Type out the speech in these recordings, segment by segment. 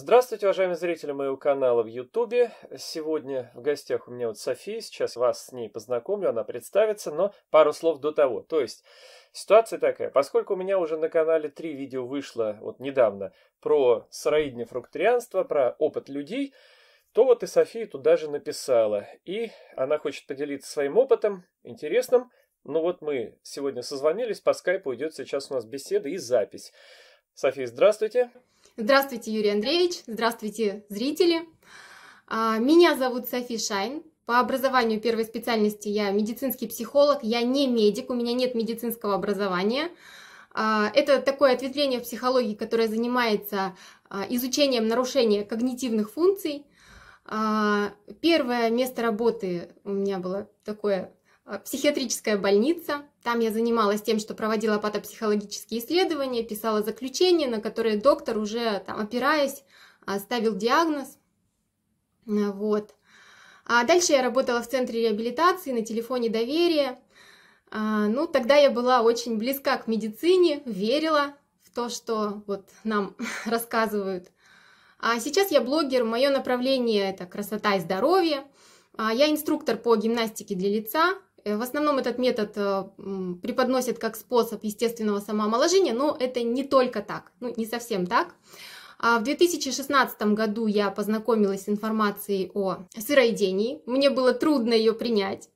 Здравствуйте, уважаемые зрители моего канала в Ютубе. Сегодня в гостях у меня вот София, сейчас вас с ней познакомлю, она представится, но пару слов до того. То есть ситуация такая, поскольку у меня уже на канале три видео вышло вот недавно про сыроидное фрукторианство, про опыт людей, то вот и София туда же написала. И она хочет поделиться своим опытом, интересным. Ну вот мы сегодня созвонились, по скайпу идет сейчас у нас беседа и запись. София, здравствуйте. Здравствуйте, Юрий Андреевич, здравствуйте, зрители. А, меня зовут Софи Шайн. По образованию первой специальности я медицинский психолог, я не медик, у меня нет медицинского образования. А, это такое ответвление в психологии, которое занимается а, изучением нарушения когнитивных функций. Первое место работы у меня было такое Э, психиатрическая больница. Там я занималась тем, что проводила патопсихологические исследования, писала заключение, на которое доктор уже там, опираясь, э, ставил диагноз. Э, вот. А дальше я работала в центре реабилитации на телефоне доверия. Ну, тогда я была очень близка к медицине, верила в то, что вот нам рассказывают. А сейчас я блогер, мое направление это красота и здоровье. А я инструктор по гимнастике для лица, Э, в основном этот метод э, преподносит как способ естественного самоомоложения, но это не только так, ну не совсем так. А в 2016 году я познакомилась с информацией о сыроедении. Мне было трудно ее принять.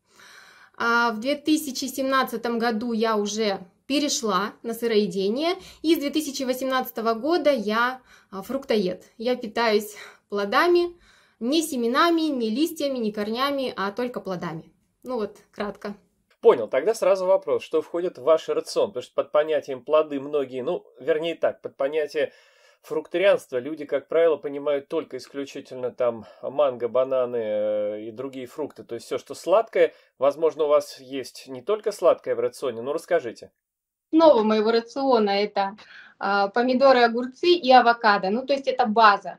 А в 2017 году я уже перешла на сыроедение. И с 2018 года я а, фруктоед. Я питаюсь плодами, не семенами, не листьями, не корнями, а только плодами. Ну вот, кратко. Понял, тогда сразу вопрос, что входит в ваш рацион? Потому что под понятием плоды многие, ну, вернее так, под понятие фрукторианство люди, как правило, понимают только исключительно там манго, бананы э, и другие фрукты. То есть все, что сладкое, возможно, у вас есть не только сладкое в рационе, но расскажите. Нового моего рациона это а, помидоры, огурцы и авокадо. Ну, то есть это база.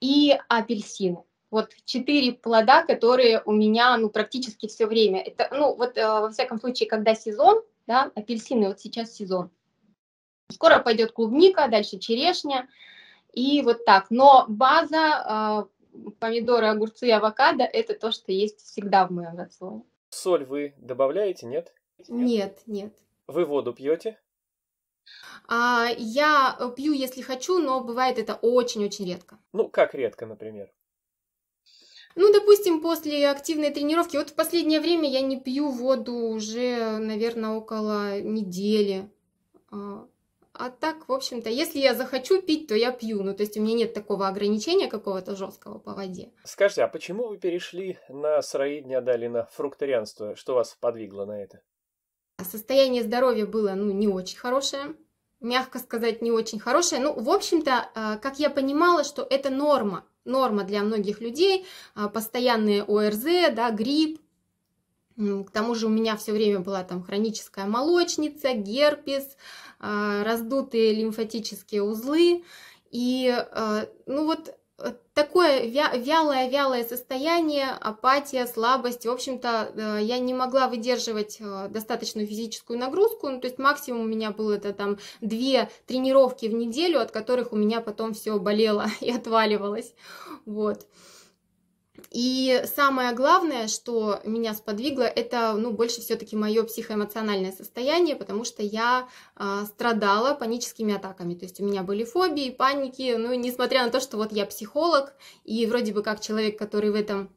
И апельсины вот четыре плода, которые у меня ну, практически все время. Это, ну, вот э, во всяком случае, когда сезон, да, апельсины, вот сейчас сезон. Скоро пойдет клубника, дальше черешня и вот так. Но база э, помидоры, огурцы и авокадо – это то, что есть всегда в моем рационе. Соль вы добавляете, нет? Нет, нет. Вы воду пьете? А, я пью, если хочу, но бывает это очень-очень редко. Ну, как редко, например? Ну, допустим, после активной тренировки, вот в последнее время я не пью воду уже, наверное, около недели. А, а так, в общем-то, если я захочу пить, то я пью. Ну, то есть у меня нет такого ограничения какого-то жесткого по воде. Скажите, а почему вы перешли на сыроедение, далее на фрукторианство? Что вас подвигло на это? А состояние здоровья было, ну, не очень хорошее. Мягко сказать, не очень хорошее. Ну, в общем-то, а, как я понимала, что это норма норма для многих людей, а, постоянные ОРЗ, да, грипп, к тому же у меня все время была там хроническая молочница, герпес, а, раздутые лимфатические узлы. И а, ну вот такое вялое-вялое состояние, апатия, слабость. В общем-то, э, я не могла выдерживать э, достаточную физическую нагрузку. Ну, то есть максимум у меня было это там две тренировки в неделю, от которых у меня потом все болело и отваливалось. Вот. И самое главное, что меня сподвигло, это ну, больше все-таки мое психоэмоциональное состояние, потому что я э, страдала паническими атаками. То есть у меня были фобии, паники, ну, несмотря на то, что вот я психолог, и вроде бы как человек, который в этом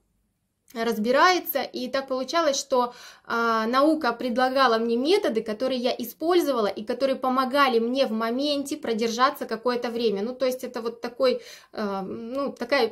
разбирается. И так получалось, что э, наука предлагала мне методы, которые я использовала и которые помогали мне в моменте продержаться какое-то время. Ну, то есть это вот такой, э, ну, такая,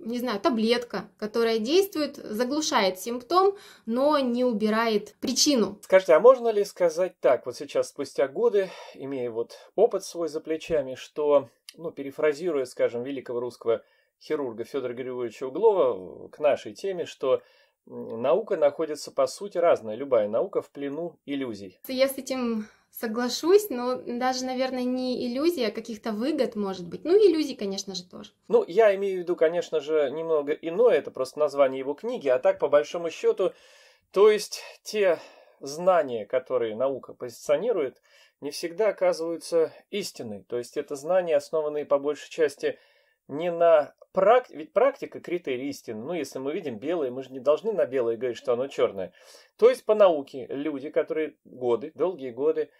не знаю, таблетка, которая действует, заглушает симптом, но не убирает причину. Скажите, а можно ли сказать так, вот сейчас спустя годы, имея вот опыт свой за плечами, что, ну, перефразируя, скажем, великого русского хирурга Федора Григорьевича Углова к нашей теме, что наука находится, по сути, разная, любая наука в плену иллюзий. Я с этим соглашусь, но даже, наверное, не иллюзия, а каких-то выгод, может быть. Ну, иллюзий, конечно же, тоже. Ну, я имею в виду, конечно же, немного иное, это просто название его книги, а так, по большому счету, то есть те знания, которые наука позиционирует, не всегда оказываются истиной. То есть это знания, основанные по большей части не на прак... ведь практика критерий истины. Ну, если мы видим белое, мы же не должны на белое говорить, что оно черное. То есть по науке люди, которые годы, долгие годы,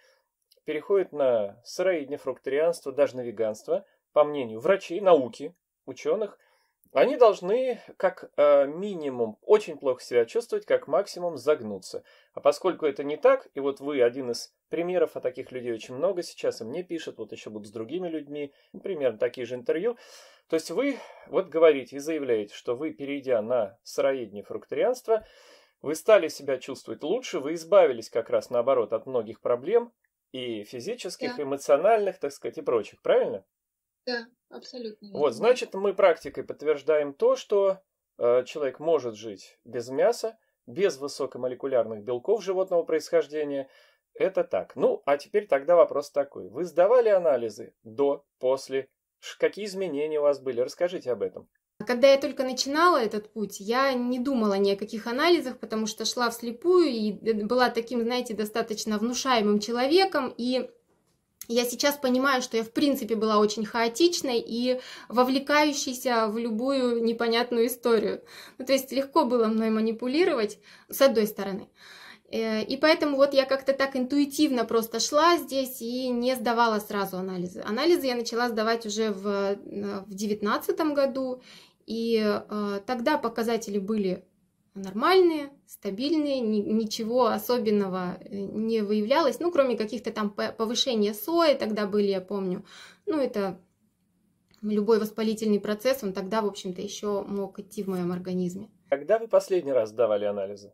переходят на сыроедение, фрукторианство, даже на веганство, по мнению врачей, науки, ученых, они должны как э, минимум очень плохо себя чувствовать, как максимум загнуться. А поскольку это не так, и вот вы один из Примеров о а таких людей очень много сейчас, и мне пишут, вот еще будут с другими людьми, примерно такие же интервью. То есть вы вот говорите и заявляете, что вы, перейдя на сыроедение фрукторианство, вы стали себя чувствовать лучше, вы избавились как раз наоборот от многих проблем, и физических, да. эмоциональных, так сказать, и прочих, правильно? Да, абсолютно. Вот, значит, мы практикой подтверждаем то, что э, человек может жить без мяса, без высокомолекулярных белков животного происхождения, это так. Ну, а теперь тогда вопрос такой. Вы сдавали анализы до, после? Какие изменения у вас были? Расскажите об этом. А когда я только начинала этот путь, я не думала ни о каких анализах, потому что шла вслепую и э, была таким, знаете, достаточно внушаемым человеком. И я сейчас понимаю, что я в принципе была очень хаотичной и вовлекающейся в любую непонятную историю. Ну, то есть легко было мной манипулировать, с одной стороны. Э, и поэтому вот я как-то так интуитивно просто шла здесь и не сдавала сразу анализы. Анализы я начала сдавать уже в 2019 э, году, и э, тогда показатели были нормальные, стабильные, ничего особенного не выявлялось, ну, кроме каких-то там повышения сои, тогда были, я помню, ну, это любой воспалительный процесс, он тогда, в общем-то, еще мог идти в моем организме. Когда вы последний раз сдавали анализы?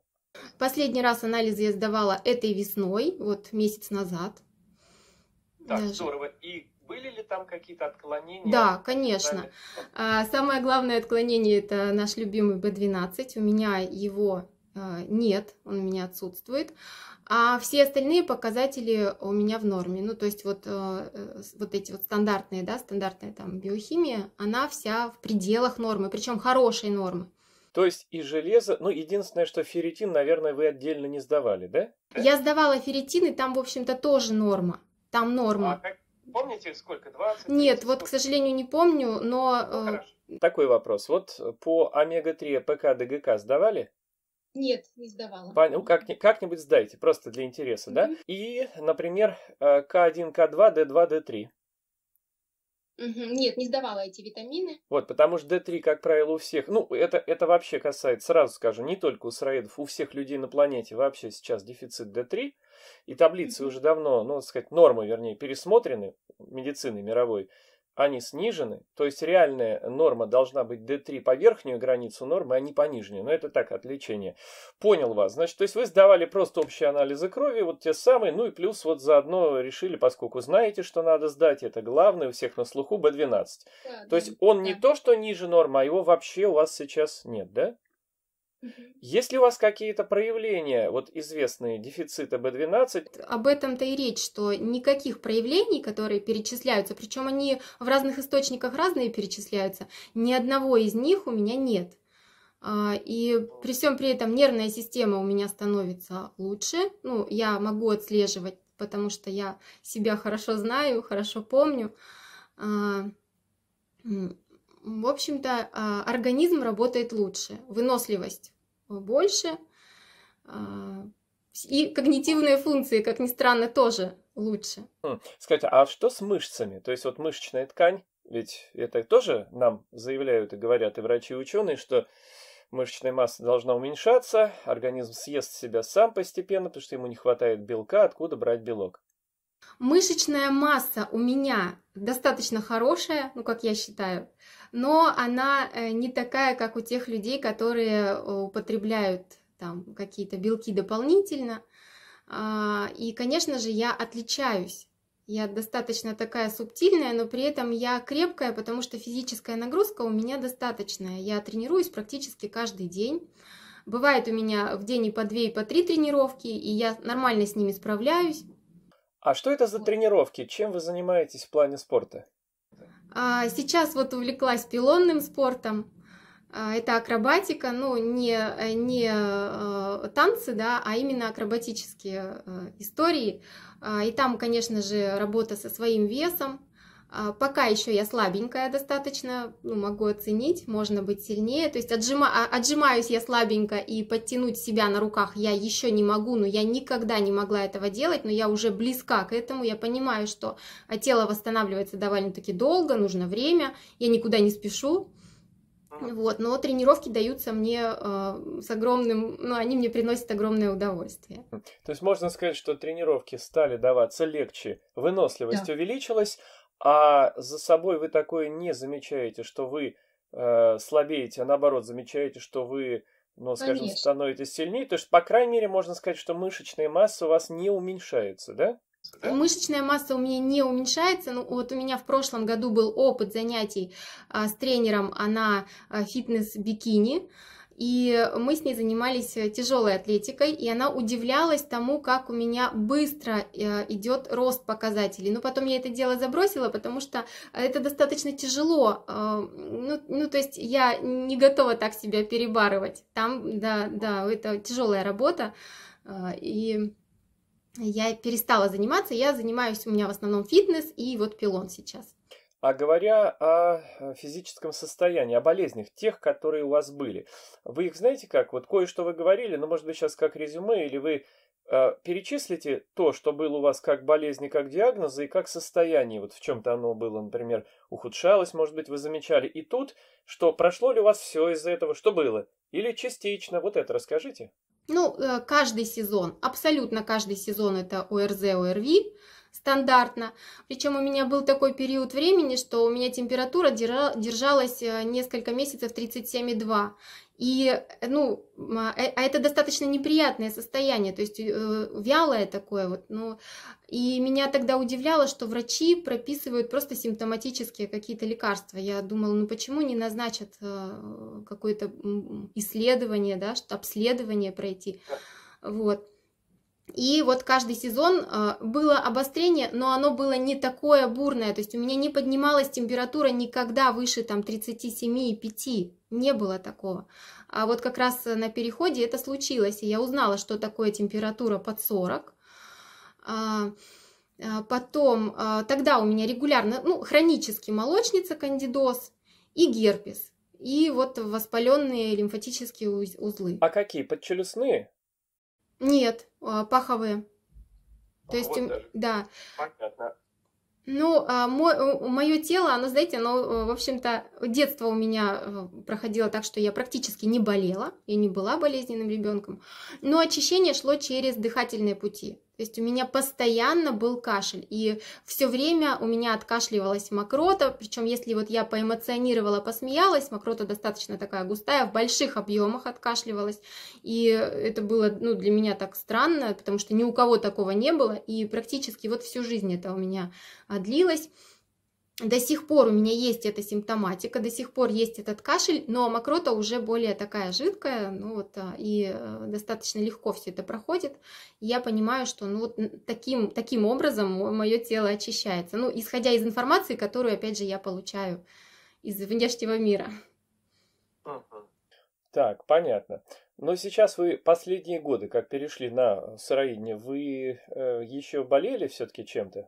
Последний раз анализы я сдавала этой весной, вот месяц назад. Так, Даже. здорово. И были ли там какие-то отклонения? Да, конечно. А, самое главное отклонение – это наш любимый B12. У меня его а, нет, он у меня отсутствует. А все остальные показатели у меня в норме. Ну, то есть вот, э, вот эти вот стандартные, да, стандартная там биохимия, она вся в пределах нормы, причем хорошей нормы. То есть и железо, ну, единственное, что ферритин, наверное, вы отдельно не сдавали, да? Я сдавала ферритин, и там, в общем-то, тоже норма. Там норма. А как... Помните, сколько? 20? 30, Нет, 40? вот, к сожалению, не помню, но... Э, ну, хорошо. Такой вопрос. Вот по омега-3 ПК ДГК сдавали? Нет, не сдавала. Понятно. Ну, как, как-нибудь сдайте, просто для интереса, mm-hmm. да? И, например, К1, К2, Д2, Д3 нет, не сдавала эти витамины. Вот, потому что D3, как правило, у всех, ну, это, это вообще касается, сразу скажу, не только у сыроедов, у всех людей на планете вообще сейчас дефицит D3, и таблицы угу. уже давно, ну, так сказать, нормы, вернее, пересмотрены медициной мировой, они снижены, то есть реальная норма должна быть D3 по верхнюю границу нормы, а не по нижнюю. Но это так, отвлечение. Понял вас. Значит, то есть вы сдавали просто общие анализы крови, вот те самые, ну и плюс вот заодно решили, поскольку знаете, что надо сдать, это главное у всех на слуху, B12. Да, то да, есть он да. не то, что ниже нормы, а его вообще у вас сейчас нет, да? Есть ли у вас какие-то проявления, вот известные дефициты B12? Об этом-то и речь, что никаких проявлений, которые перечисляются, причем они в разных источниках разные перечисляются, ни одного из них у меня нет. А, и при всем при этом нервная система у меня становится лучше. Ну, я могу отслеживать, потому что я себя хорошо знаю, хорошо помню. А, в общем-то, а, организм работает лучше, выносливость больше. А, и когнитивные функции, как ни странно, тоже лучше. Хм, скажите, а что с мышцами? То есть вот мышечная ткань, ведь это тоже нам заявляют и говорят и врачи, и ученые, что мышечная масса должна уменьшаться, организм съест себя сам постепенно, потому что ему не хватает белка, откуда брать белок. Мышечная масса у меня достаточно хорошая, ну, как я считаю, но она э, не такая, как у тех людей, которые э, употребляют там какие-то белки дополнительно. А, и, конечно же, я отличаюсь. Я достаточно такая субтильная, но при этом я крепкая, потому что физическая нагрузка у меня достаточная. Я тренируюсь практически каждый день. Бывает у меня в день и по две, и по три тренировки, и я нормально с ними справляюсь. А что это за тренировки? Чем вы занимаетесь в плане спорта? А, сейчас вот увлеклась пилонным спортом. А, это акробатика, ну не, не э, танцы, да, а именно акробатические э, истории. А, и там, конечно же, работа со своим весом, а, пока еще я слабенькая достаточно, ну, могу оценить, можно быть сильнее. То есть отжима, а, отжимаюсь я слабенько и подтянуть себя на руках я еще не могу, но я никогда не могла этого делать, но я уже близка к этому. Я понимаю, что а, тело восстанавливается довольно-таки долго, нужно время, я никуда не спешу. Вот, но тренировки даются мне э, с огромным, ну, они мне приносят огромное удовольствие. То есть можно сказать, что тренировки стали даваться легче, выносливость да. увеличилась, а за собой вы такое не замечаете, что вы э, слабеете, а наоборот замечаете, что вы, ну, скажем, Конечно. становитесь сильнее, то есть, по крайней мере, можно сказать, что мышечная масса у вас не уменьшается, да? Мышечная масса у меня не уменьшается. Ну, вот у меня в прошлом году был опыт занятий а, с тренером. Она а, фитнес-бикини. А, и мы с ней занимались э, тяжелой атлетикой, и она удивлялась тому, как у меня быстро э, идет рост показателей. Но потом я это дело забросила, потому что это достаточно тяжело. А, ну, ну то есть я не готова так себя перебарывать. Там, да, да, это тяжелая работа. А, и я перестала заниматься, я занимаюсь, у меня в основном фитнес и вот пилон сейчас. А говоря о э, физическом состоянии, о болезнях, тех, которые у вас были, вы их знаете как? Вот кое-что вы говорили, но, может быть, сейчас как резюме, или вы э, перечислите то, что было у вас как болезни, как диагнозы и как состояние, вот в чем-то оно было, например, ухудшалось, может быть, вы замечали, и тут, что прошло ли у вас все из-за этого, что было, или частично, вот это расскажите. Ну, э, каждый сезон, абсолютно каждый сезон это ОРЗ, ОРВИ, стандартно. Причем у меня был такой период времени, что у меня температура держалась э, несколько месяцев 37,2. И, э, ну, а, э, а это достаточно неприятное состояние, то есть вялое такое вот. Ну, и меня тогда удивляло, что врачи прописывают просто симптоматические какие-то лекарства. Я думала, ну почему не назначат какое-то исследование, да, что обследование пройти. Вот. И вот каждый сезон э, было обострение, но оно было не такое бурное, то есть у меня не поднималась температура никогда выше там 37,5, не было такого. А вот как раз э, на переходе это случилось, и я узнала, что такое температура под 40. А, э, потом, тогда у меня регулярно, ну, хронически молочница, кандидоз и герпес. И вот воспаленные лимфатические узлы. А какие? Подчелюстные? Нет, э, паховые. То есть, даже? да. Понятно. Ну, а мое тело, оно, знаете, оно, э, в общем-то, детство у меня э, проходило так, что я практически не болела, и не была болезненным ребенком, но очищение шло через дыхательные пути. То есть у меня постоянно был кашель, и все время у меня откашливалась мокрота, причем если вот я поэмоционировала, посмеялась, мокрота достаточно такая густая, в больших объемах откашливалась, и это было ну, для меня так странно, потому что ни у кого такого не было, и практически вот всю жизнь это у меня а, длилось до сих пор у меня есть эта симптоматика, до сих пор есть этот кашель, но мокрота уже более такая жидкая, ну вот, а, и э, достаточно легко все это проходит. я понимаю, что ну, вот таким, таким образом мое тело очищается. Ну, исходя из информации, которую, опять же, я получаю из внешнего мира. Так, понятно. Но сейчас вы последние годы, как перешли на э, сыроедение, вы э, еще болели все-таки чем-то?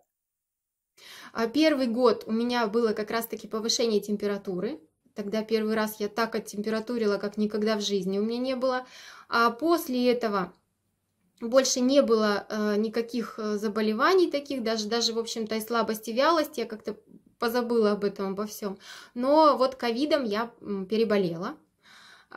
А первый год у меня было как раз-таки повышение температуры. Тогда первый раз я так оттемпературила, как никогда в жизни у меня не было. А после этого больше не было э, никаких э, заболеваний таких, даже, даже в общем-то, и слабости, вялости. Я как-то позабыла об этом, обо всем. Но вот ковидом я переболела.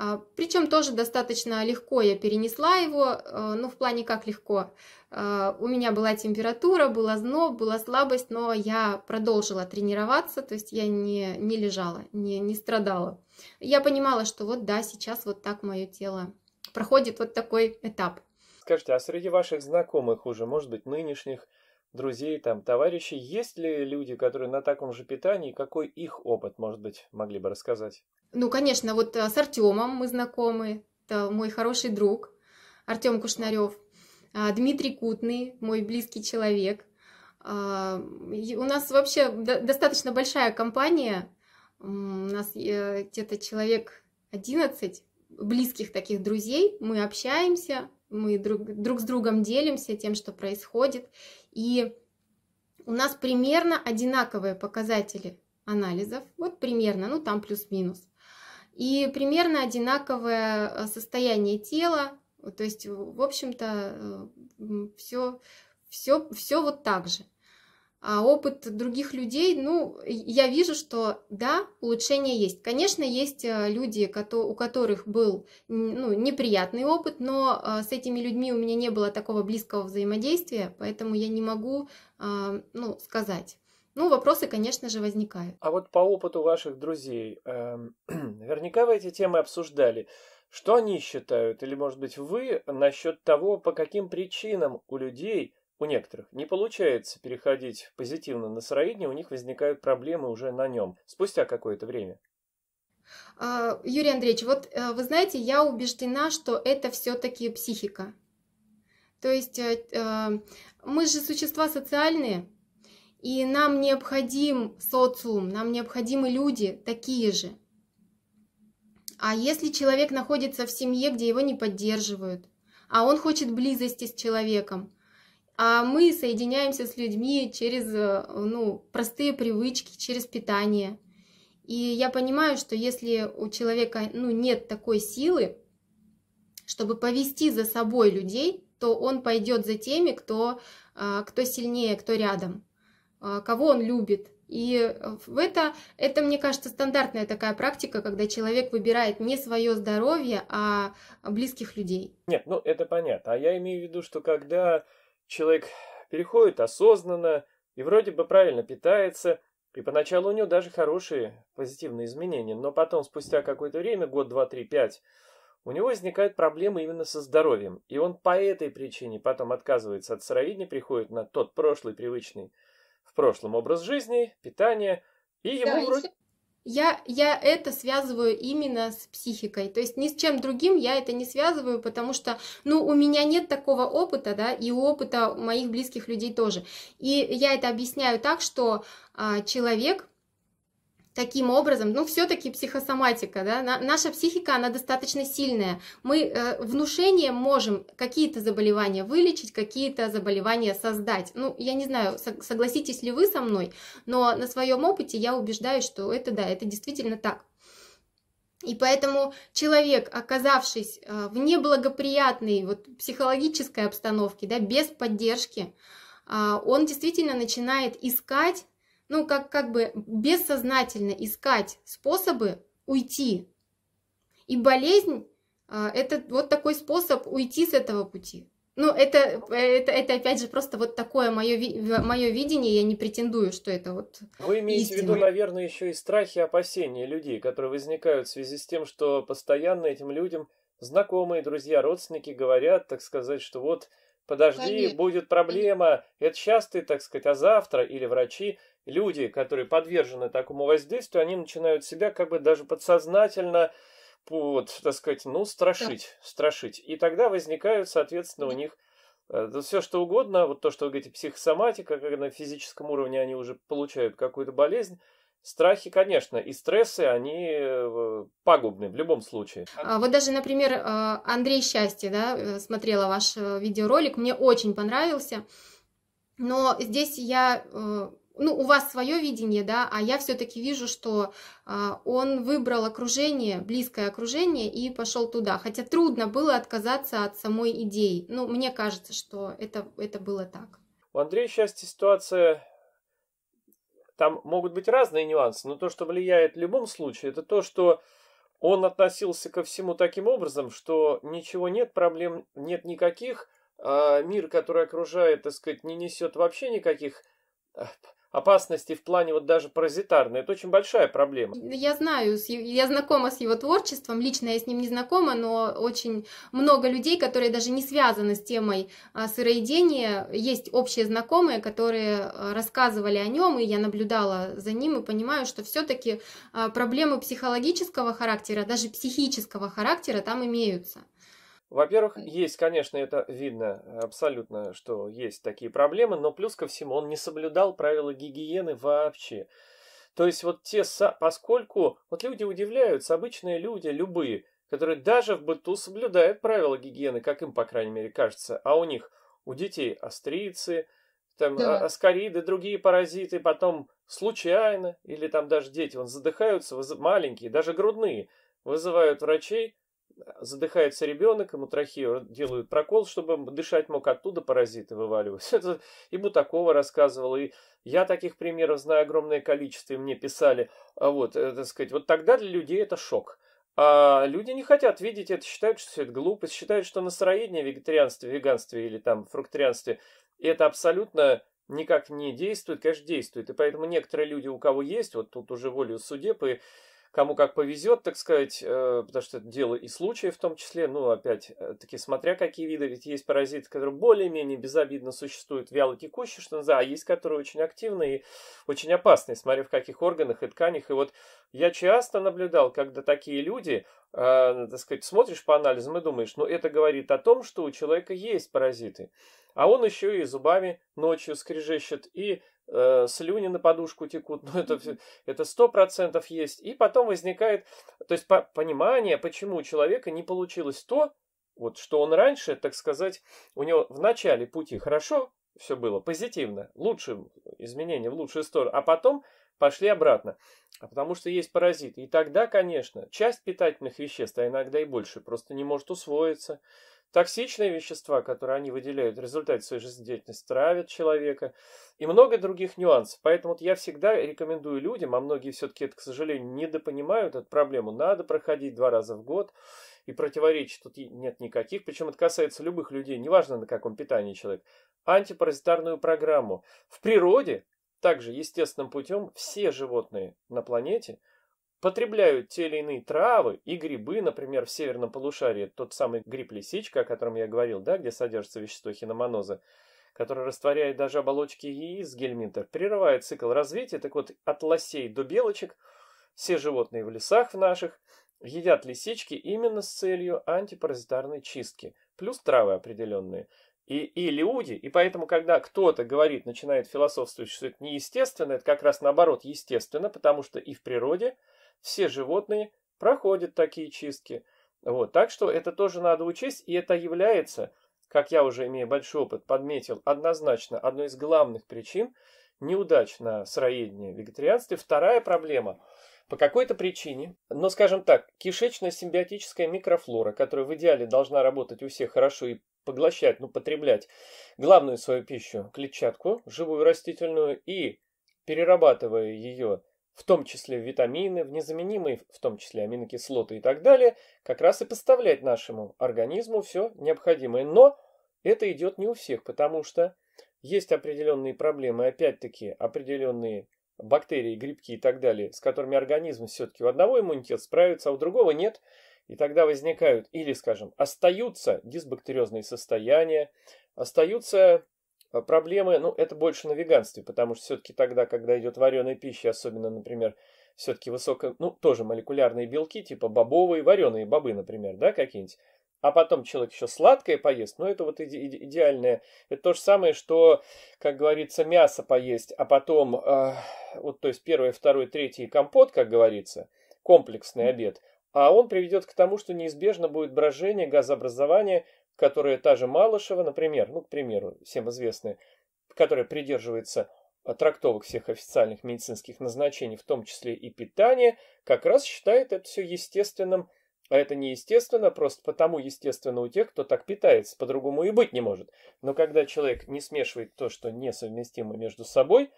А, Причем тоже достаточно легко я перенесла его, а, ну в плане как легко. А, у меня была температура, была зноб, была слабость, но я продолжила тренироваться, то есть я не, не лежала, не, не страдала. Я понимала, что вот да, сейчас вот так мое тело проходит вот такой этап. Скажите, а среди ваших знакомых уже, может быть, нынешних, друзей, там, товарищей. Есть ли люди, которые на таком же питании, какой их опыт, может быть, могли бы рассказать? Ну, конечно, вот э, с Артемом мы знакомы, это мой хороший друг, Артем Кушнарев, а, Дмитрий Кутный, мой близкий человек. А, у нас вообще достаточно большая компания, у нас э, где-то человек 11 близких таких друзей, мы общаемся, мы друг, друг с другом делимся тем, что происходит, и у нас примерно одинаковые показатели анализов, вот примерно, ну там плюс-минус. И примерно одинаковое э, состояние тела, то есть, в общем-то, все, все, все вот так же. А, опыт других людей, ну, я вижу, что да, улучшение есть. Конечно, есть э, люди, у которых был ну, неприятный опыт, но э, с этими людьми у меня не было такого близкого взаимодействия, поэтому я не могу а, ну, сказать. Ну, вопросы, конечно же, возникают. А вот по опыту ваших друзей, эм, наверняка вы эти темы обсуждали. Что они считают? Или, может быть, вы насчет того, по каким причинам у людей – у некоторых не получается переходить позитивно на настроение, у них возникают проблемы уже на нем спустя какое-то время. А, Юрий Андреевич, вот э, вы знаете, я убеждена, что это все-таки психика. То есть э, э, мы же существа социальные, и нам необходим социум, нам необходимы люди такие же. А если человек находится в семье, где его не поддерживают, а он хочет близости с человеком, а мы соединяемся с людьми через э, ну, простые привычки, через питание. И я понимаю, что если у человека ну, нет такой силы, чтобы повести за собой людей, то он пойдет за теми, кто, а, кто сильнее, кто рядом, а, кого он любит. И в это, это, мне кажется, стандартная такая практика, когда человек выбирает не свое здоровье, а близких людей. Нет, ну это понятно. А я имею в виду, что когда Человек переходит осознанно и вроде бы правильно питается, и поначалу у него даже хорошие позитивные изменения, но потом, спустя какое-то время, год, два, три, пять, у него возникают проблемы именно со здоровьем, и он по этой причине потом отказывается от сыроедения, приходит на тот прошлый привычный в прошлом образ жизни, питание, и ему вроде... Я, я это связываю именно с психикой. То есть ни с чем другим я это не связываю, потому что ну, у меня нет такого опыта, да, и опыта моих близких людей тоже. И я это объясняю так, что а, человек таким образом, ну, все-таки психосоматика, да, наша психика, она достаточно сильная. Мы э, внушением можем какие-то заболевания вылечить, какие-то заболевания создать. Ну, я не знаю, согласитесь ли вы со мной, но на своем опыте я убеждаюсь, что это, да, это действительно так. И поэтому человек, оказавшись э, в неблагоприятной вот, психологической обстановке, да, без поддержки, а, он действительно начинает искать ну, как, как бы бессознательно искать способы уйти. И болезнь а, это вот такой способ уйти с этого пути. Ну, это, это, это опять же просто вот такое мое, мое видение, я не претендую, что это вот Вы имеете истина. в виду, наверное, еще и страхи и опасения людей, которые возникают в связи с тем, что постоянно этим людям знакомые, друзья, родственники говорят, так сказать, что вот подожди, Конечно. будет проблема, это сейчас ты, так сказать, а завтра, или врачи люди, которые подвержены такому воздействию, они начинают себя как бы даже подсознательно вот, так сказать, ну, страшить, да. страшить. И тогда возникают, соответственно, у них э, все что угодно, вот то, что вы говорите, психосоматика, когда на физическом уровне они уже получают какую-то болезнь, Страхи, конечно, и стрессы, они э, пагубны в любом случае. А, вот даже, например, э, Андрей Счастье, да, э, смотрела ваш видеоролик, мне очень понравился. Но здесь я ну, у вас свое видение, да, а я все-таки вижу, что а, он выбрал окружение, близкое окружение и пошел туда. Хотя трудно было отказаться от самой идеи. Ну, мне кажется, что это, это было так. У Андрея счастье ситуация там могут быть разные нюансы, но то, что влияет в любом случае, это то, что он относился ко всему таким образом, что ничего нет, проблем нет никаких, а мир, который окружает, так сказать, не несет вообще никаких а, опасности в плане вот даже паразитарной. Это очень большая проблема. Ну, я знаю, я знакома с его творчеством, лично я с ним не знакома, но очень много людей, которые даже не связаны с темой а, сыроедения, есть общие знакомые, которые а, рассказывали о нем, и я наблюдала за ним и понимаю, что все-таки а, проблемы психологического характера, даже психического характера там имеются. Во-первых, есть, конечно, это видно абсолютно, что есть такие проблемы, но плюс ко всему он не соблюдал правила гигиены вообще. То есть вот те, поскольку вот люди удивляются, обычные люди, любые, которые даже в быту соблюдают правила гигиены, как им, по крайней мере, кажется, а у них, у детей астрицы, там да. А, аскариды, другие паразиты, потом случайно, или там даже дети, он задыхаются, маленькие, даже грудные, вызывают врачей, задыхается ребенок, ему трахею делают прокол, чтобы дышать мог оттуда паразиты вываливать. Это и Бутакова рассказывал, и я таких примеров знаю огромное количество, и мне писали, а вот, э, так сказать, вот тогда для людей это шок. А люди не хотят видеть это, считают, что все это глупость, считают, что настроение в вегетарианстве, веганстве или там фрукторианстве это абсолютно никак не действует, конечно, действует. И поэтому некоторые люди, у кого есть, вот тут уже волю судеб и кому как повезет, так сказать, э, потому что это дело и случаи в том числе, ну, опять-таки, э, смотря какие виды, ведь есть паразиты, которые более-менее безобидно существуют, вяло текущие, что называется, а есть, которые очень активны и очень опасны, смотря в каких органах и тканях. И вот я часто наблюдал, когда такие люди, э, так сказать, смотришь по анализам и думаешь, ну, это говорит о том, что у человека есть паразиты, а он еще и зубами ночью скрежещет, и Э, слюни на подушку текут, ну это это сто процентов есть. И потом возникает, то есть по, понимание, почему у человека не получилось то, вот что он раньше, так сказать, у него в начале пути хорошо все было, позитивно, лучше изменения в лучшую сторону, а потом пошли обратно, а потому что есть паразиты. И тогда, конечно, часть питательных веществ, а иногда и больше, просто не может усвоиться Токсичные вещества, которые они выделяют в результате своей жизнедеятельности, травят человека и много других нюансов. Поэтому вот я всегда рекомендую людям, а многие все-таки это, к сожалению, недопонимают эту проблему, надо проходить два раза в год и противоречий тут нет никаких, причем это касается любых людей, неважно на каком питании человек, антипаразитарную программу. В природе также естественным путем все животные на планете – потребляют те или иные травы и грибы, например, в северном полушарии, тот самый гриб-лисичка, о котором я говорил, да, где содержится вещество хиномоноза, который растворяет даже оболочки яиц гельминтер, прерывает цикл развития. Так вот, от лосей до белочек все животные в лесах в наших едят лисички именно с целью антипаразитарной чистки, плюс травы определенные. И, и люди, и поэтому, когда кто-то говорит, начинает философствовать, что это неестественно, это как раз наоборот естественно, потому что и в природе – все животные проходят такие чистки. Вот, так что это тоже надо учесть, и это является, как я уже имею большой опыт, подметил однозначно одной из главных причин неудач на сыроедении вегетарианстве. Вторая проблема по какой-то причине, но, скажем так, кишечно-симбиотическая микрофлора, которая в идеале должна работать у всех хорошо и поглощать, ну, потреблять главную свою пищу, клетчатку, живую растительную, и перерабатывая ее в том числе витамины, в незаменимые, в том числе аминокислоты и так далее, как раз и поставлять нашему организму все необходимое. Но это идет не у всех, потому что есть определенные проблемы, опять-таки определенные бактерии, грибки и так далее, с которыми организм все-таки у одного иммунитет справится, а у другого нет. И тогда возникают или, скажем, остаются дисбактериозные состояния, остаются а Проблемы, ну, это больше на веганстве, потому что все-таки тогда, когда идет вареная пища, особенно, например, все-таки высоко, ну, тоже молекулярные белки, типа бобовые, вареные бобы, например, да, какие-нибудь, а потом человек еще сладкое поест, ну это вот иде идеальное. Это то же самое, что, как говорится, мясо поесть, а потом, э, вот то есть первый, второй, третий компот, как говорится, комплексный обед, а он приведет к тому, что неизбежно будет брожение, газообразование, которые та же Малышева, например, ну, к примеру, всем известная, которая придерживается трактовок всех официальных медицинских назначений, в том числе и питания, как раз считает это все естественным, а это не естественно, просто потому естественно у тех, кто так питается, по-другому и быть не может. Но когда человек не смешивает то, что несовместимо между собой,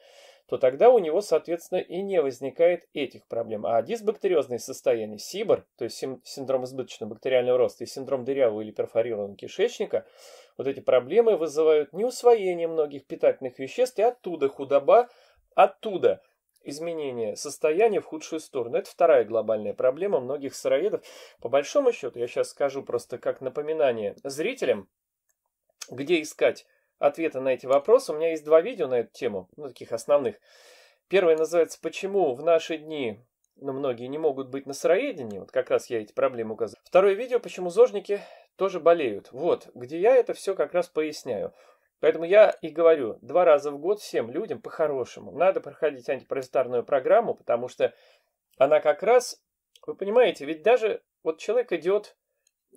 то тогда у него, соответственно, и не возникает этих проблем. А дисбактериозные состояния, СИБР, то есть синдром избыточного бактериального роста и синдром дырявого или перфорированного кишечника, вот эти проблемы вызывают неусвоение многих питательных веществ, и оттуда худоба, оттуда изменение состояния в худшую сторону. Это вторая глобальная проблема многих сыроедов. По большому счету, я сейчас скажу просто как напоминание зрителям, где искать ответы на эти вопросы. У меня есть два видео на эту тему, ну, таких основных. Первое называется «Почему в наши дни но ну, многие не могут быть на сыроедении, вот как раз я эти проблемы указал. Второе видео, почему зожники тоже болеют. Вот, где я это все как раз поясняю. Поэтому я и говорю, два раза в год всем людям по-хорошему надо проходить антипаразитарную программу, потому что она как раз, вы понимаете, ведь даже вот человек идет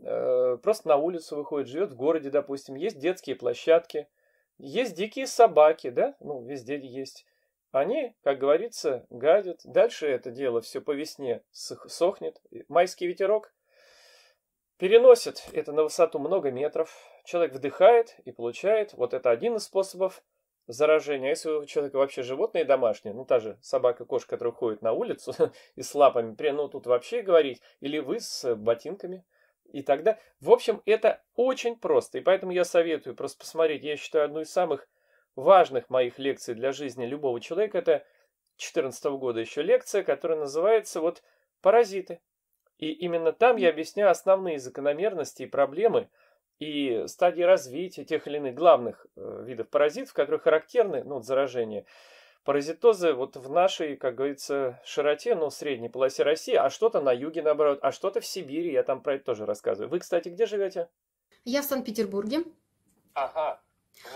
Э, просто на улицу выходит, живет в городе, допустим, есть детские площадки, есть дикие собаки, да, ну, везде есть. Они, как говорится, гадят. Дальше это дело все по весне сохнет. Майский ветерок переносит это на высоту много метров. Человек вдыхает и получает. Вот это один из способов заражения. А если у человека вообще животные домашние, ну, та же собака-кошка, которая ходит на улицу и с лапами, ну, тут вообще говорить, или вы с ботинками – и тогда... В общем, это очень просто, и поэтому я советую просто посмотреть. Я считаю, одну из самых важных моих лекций для жизни любого человека, это 2014 года еще лекция, которая называется вот «Паразиты». И именно там я объясняю основные закономерности и проблемы и стадии развития тех или иных главных э, видов паразитов, которые характерны, ну, вот заражение. заражения паразитозы вот в нашей, как говорится, широте, ну, средней полосе России, а что-то на юге, наоборот, а что-то в Сибири, я там про это тоже рассказываю. Вы, кстати, где живете? Я в Санкт-Петербурге. Ага,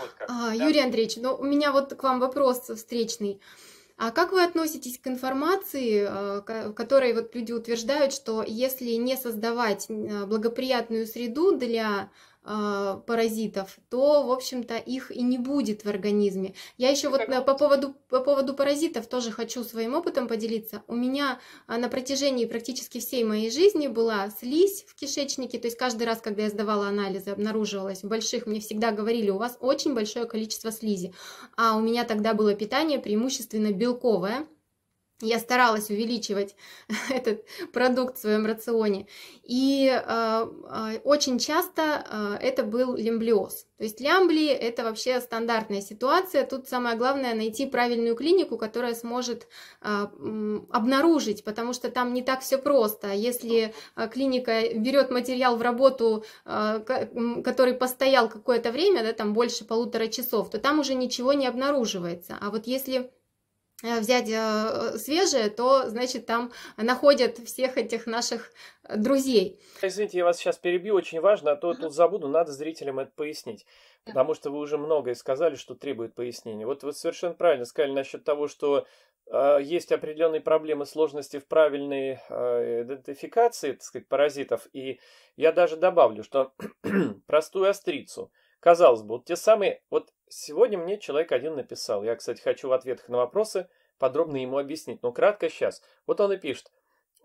вот как. А, да. Юрий Андреевич, ну, у меня вот к вам вопрос встречный. А как вы относитесь к информации, э, в которой вот люди утверждают, что если не создавать э, благоприятную среду для а, паразитов, то, в общем-то, их и не будет в организме. Я еще ну, вот э, по поводу, по поводу паразитов тоже хочу своим опытом поделиться. У меня а, на протяжении практически всей моей жизни была слизь в кишечнике, то есть каждый раз, когда я сдавала анализы, обнаруживалась в больших, мне всегда говорили, у вас очень большое количество слизи. А у меня тогда было питание преимущественно белковое, я старалась увеличивать этот продукт в своем рационе. И э, очень часто э, это был лямблиоз. То есть лямбли – это вообще стандартная ситуация. Тут самое главное – найти правильную клинику, которая сможет э, обнаружить, потому что там не так все просто. Если клиника берет материал в работу, э, который постоял какое-то время, да, там больше полутора часов, то там уже ничего не обнаруживается. А вот если Э, взять э, свежее, то, значит, там находят всех этих наших э, друзей. Извините, я вас сейчас перебью, очень важно, а то тут забуду, надо зрителям это пояснить. Потому что вы уже многое сказали, что требует пояснения. Вот вы совершенно правильно сказали насчет того, что э, есть определенные проблемы сложности в правильной э, идентификации, так сказать, паразитов. И я даже добавлю, что простую острицу, казалось бы, вот те самые, вот Сегодня мне человек один написал. Я, кстати, хочу в ответах на вопросы подробно ему объяснить. Но кратко сейчас. Вот он и пишет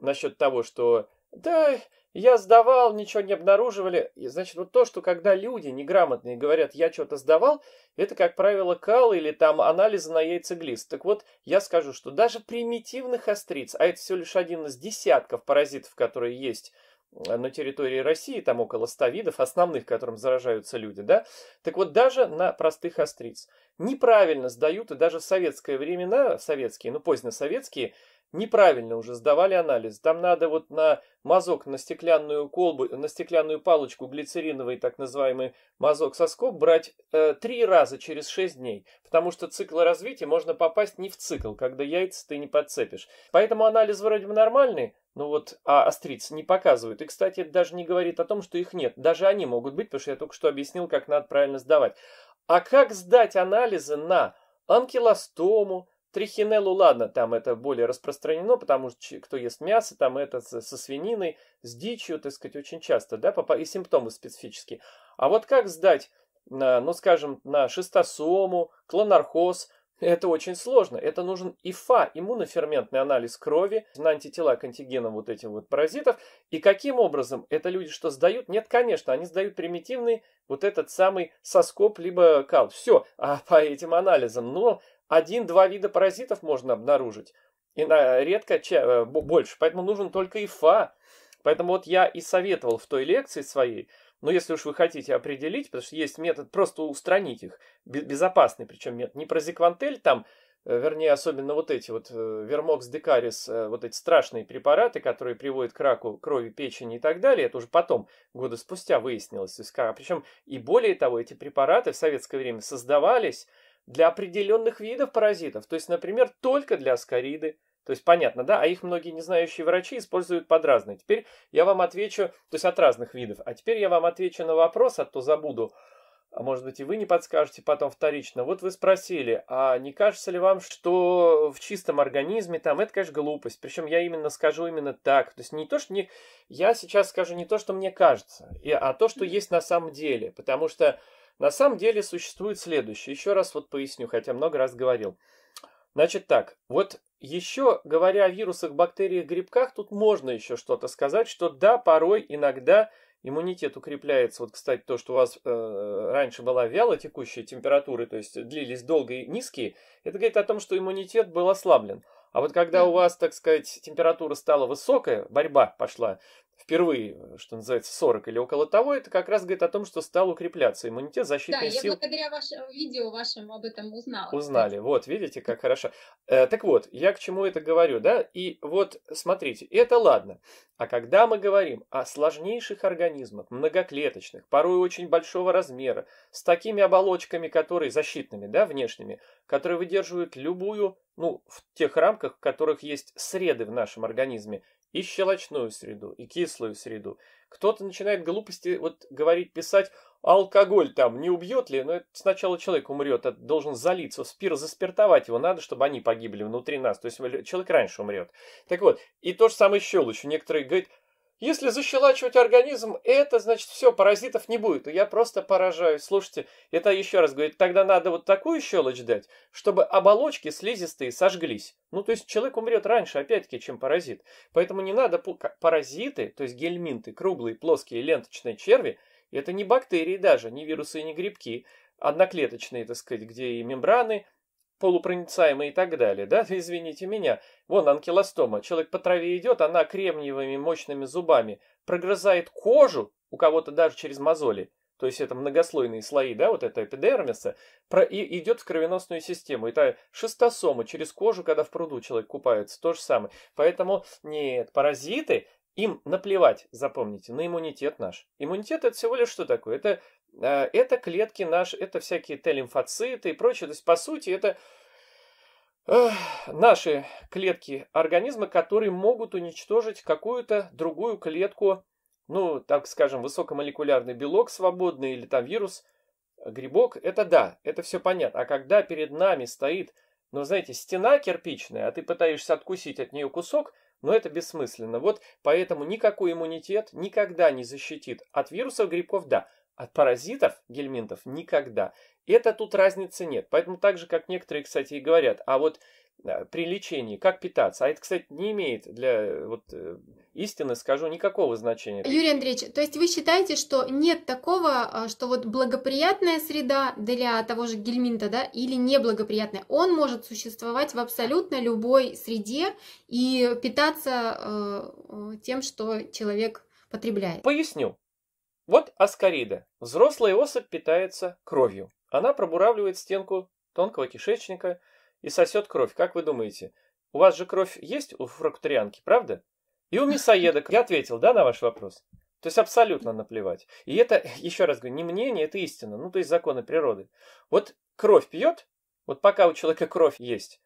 насчет того, что «Да, я сдавал, ничего не обнаруживали». И, значит, вот то, что когда люди неграмотные говорят «я что-то сдавал», это, как правило, кал или там анализы на яйцеглист. Так вот, я скажу, что даже примитивных остриц, а это всего лишь один из десятков паразитов, которые есть – Э, на территории России, там около 100 видов, основных, которым заражаются люди, да, так вот даже на простых остриц. Неправильно сдают, и даже в советское времена, советские, ну поздно советские, неправильно уже сдавали анализ. Там надо вот на мазок, на стеклянную колбу, на стеклянную палочку глицериновый, так называемый мазок соскоб, брать э, три раза через шесть дней, потому что цикл развития можно попасть не в цикл, когда яйца ты не подцепишь. Поэтому анализ вроде бы нормальный, ну вот, а остриц не показывают. И, кстати, это даже не говорит о том, что их нет. Даже они могут быть, потому что я только что объяснил, как надо правильно сдавать. А как сдать анализы на анкилостому, Трихинеллу, ладно, там это более распространено, потому что кто ест мясо, там это со свининой, с дичью, так сказать, очень часто, да, и симптомы специфические. А вот как сдать, ну, скажем, на шистосому клонархоз, это очень сложно. Это нужен ИФА, иммуноферментный анализ крови на антитела к антигенам вот этих вот паразитов. И каким образом это люди что сдают? Нет, конечно, они сдают примитивный вот этот самый соскоп либо кал. Все, а по этим анализам, но ну, один-два вида паразитов можно обнаружить. И на редко ча- э, больше. Поэтому нужен только ИФА. Поэтому вот я и советовал в той лекции своей, но ну, если уж вы хотите определить, потому что есть метод просто устранить их, безопасный причем метод, не про зиквантель там, э, вернее, особенно вот эти вот э, вермокс декарис, вот эти страшные препараты, которые приводят к раку крови, печени и так далее, это уже потом, года спустя выяснилось. Причем и более того, эти препараты в советское время создавались для определенных видов паразитов, то есть, например, только для аскариды. То есть понятно, да? А их многие незнающие врачи используют под разные. Теперь я вам отвечу, то есть от разных видов. А теперь я вам отвечу на вопрос, а то забуду. А может быть и вы не подскажете потом вторично. Вот вы спросили, а не кажется ли вам, что в чистом организме там, это, конечно, глупость. Причем я именно скажу именно так. То есть не то, что не... я сейчас скажу не то, что мне кажется, а то, что есть на самом деле. Потому что на самом деле существует следующее. Еще раз вот поясню, хотя много раз говорил. Значит так, вот еще говоря о вирусах, бактериях, грибках, тут можно еще что-то сказать, что да, порой, иногда иммунитет укрепляется. Вот, кстати, то, что у вас э, раньше была вяло текущая температура, то есть длились долго и низкие, это говорит о том, что иммунитет был ослаблен. А вот когда у вас, так сказать, температура стала высокая, борьба пошла, впервые, э, что называется, 40 или около того, это как раз говорит о том, что стал укрепляться иммунитет, защитные силы. Да, я сил... благодаря вашему видео вашему об этом узнала. Узнали, кстати. вот, видите, как хорошо. Э, так вот, я к чему это говорю, да, и вот, смотрите, это ладно, а когда мы говорим о сложнейших организмах, многоклеточных, порой очень большого размера, с такими оболочками, которые защитными, да, внешними, которые выдерживают любую, ну, в тех рамках, в которых есть среды в нашем организме, и щелочную среду, и кислую среду. Кто-то начинает глупости вот говорить, писать, алкоголь там не убьет ли, но это сначала человек умрет, это должен залиться в спир, заспиртовать его надо, чтобы они погибли внутри нас, то есть человек раньше умрет. Так вот, и то же самое щелочь. Некоторые говорят, если защелачивать организм, это значит все, паразитов не будет. Я просто поражаюсь. Слушайте, это еще раз говорит, тогда надо вот такую щелочь дать, чтобы оболочки слизистые сожглись. Ну, то есть человек умрет раньше, опять-таки, чем паразит. Поэтому не надо паразиты, то есть гельминты, круглые, плоские, ленточные черви, это не бактерии даже, не вирусы не грибки, одноклеточные, так сказать, где и мембраны, полупроницаемые и так далее, да, извините меня. Вон анкилостома, человек по траве идет, она кремниевыми мощными зубами прогрызает кожу, у кого-то даже через мозоли, то есть это многослойные слои, да, вот это эпидермиса, про, и идет в кровеносную систему. Это шестосома через кожу, когда в пруду человек купается, то же самое. Поэтому нет, паразиты им наплевать, запомните, на иммунитет наш. Иммунитет это всего лишь что такое? Это Э, это клетки наши, это всякие Т-лимфоциты и прочее. То есть, по сути, это наши клетки организма, которые могут уничтожить какую-то другую клетку, ну, так скажем, высокомолекулярный белок свободный или там вирус, э, грибок, это да, это все понятно. А когда перед нами стоит, ну, знаете, стена кирпичная, а ты пытаешься откусить от нее кусок, но ну, это бессмысленно. Вот поэтому никакой иммунитет никогда не защитит от вирусов, грибков, да – от паразитов, гельминтов, никогда. Это тут разницы нет. Поэтому так же, как некоторые, кстати, и говорят, а вот э, при лечении, как питаться. А это, кстати, не имеет для э, вот, э, истины, скажу, никакого значения. Юрий Андреевич, то есть вы считаете, что нет такого, что вот благоприятная среда для того же гельминта, да, или неблагоприятная, он может существовать в абсолютно любой среде и питаться э, тем, что человек потребляет? Поясню. Вот аскарида. Взрослая особь питается кровью. Она пробуравливает стенку тонкого кишечника и сосет кровь. Как вы думаете, у вас же кровь есть у фрактарианки, правда? И у мясоедок. Я ответил, да, на ваш вопрос? То есть абсолютно наплевать. И это, еще раз говорю, не мнение, это истина. Ну, то есть законы природы. Вот кровь пьет, вот пока у человека кровь есть,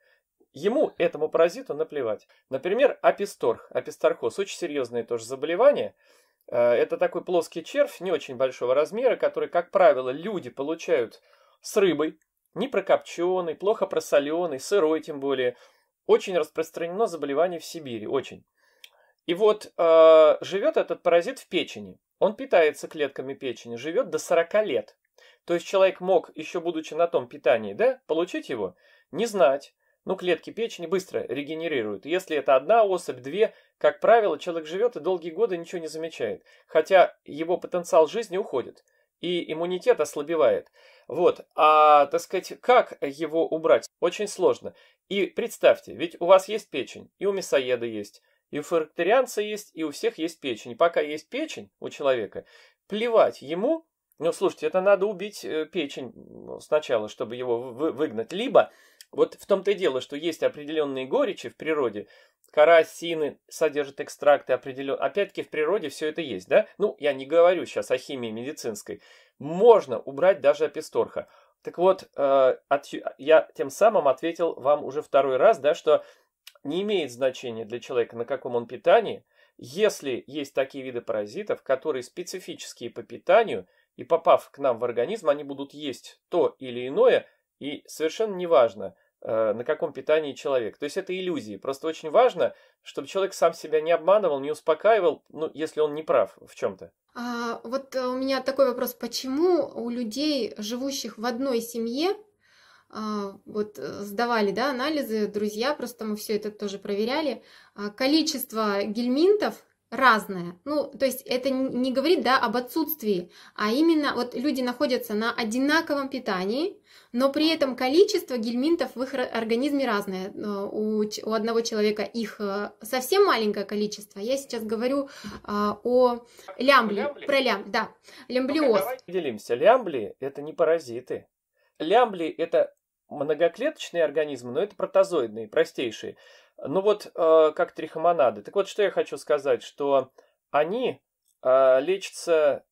ему, этому паразиту, наплевать. Например, аписторх, аписторхоз, очень серьезное тоже заболевание – Э, это такой плоский червь не очень большого размера, который, как правило, люди получают с рыбой, не прокопченый, плохо просоленый, сырой тем более. Очень распространено заболевание в Сибири, очень. И вот э, живет этот паразит в печени. Он питается клетками печени, живет до 40 лет. То есть человек мог, еще будучи на том питании, да, получить его, не знать, ну, клетки печени быстро регенерируют. Если это одна особь, две, как правило, человек живет и долгие годы ничего не замечает. Хотя его потенциал жизни уходит. И иммунитет ослабевает. Вот. А, так сказать, как его убрать? Очень сложно. И представьте, ведь у вас есть печень, и у мясоеда есть, и у фарактерианца есть, и у всех есть печень. пока есть печень у человека, плевать ему, ну, слушайте, это надо убить э, печень сначала, чтобы его выгнать. Либо вот в том-то и дело, что есть определенные горечи в природе. Кора сины содержит экстракты определенные. Опять-таки в природе все это есть, да? Ну, я не говорю сейчас о химии медицинской. Можно убрать даже аписторха. Так вот, э, от, я тем самым ответил вам уже второй раз, да, что не имеет значения для человека, на каком он питании, если есть такие виды паразитов, которые специфические по питанию, и попав к нам в организм, они будут есть то или иное, и совершенно неважно – Э, на каком питании человек. То есть это иллюзии. Просто очень важно, чтобы человек сам себя не обманывал, не успокаивал, ну, если он не прав в чем-то. А, вот э, у меня такой вопрос: почему у людей, живущих в одной семье, а, вот э, сдавали да, анализы, друзья, просто мы все это тоже проверяли, а, количество гельминтов разное. Ну, то есть это не говорит, да, об отсутствии, а именно вот люди находятся на одинаковом питании, но при этом количество гельминтов в их организме разное. У, у одного человека их э, совсем маленькое количество. Я сейчас говорю а, о лямбле, лямбли? про лям, да, лямблиоз. Ну, делимся. Лямбли – это не паразиты. Лямбли – это многоклеточные организмы, но это протозоидные, простейшие. Ну вот, э, как трихомонады. Так вот, что я хочу сказать, что они э, лечатся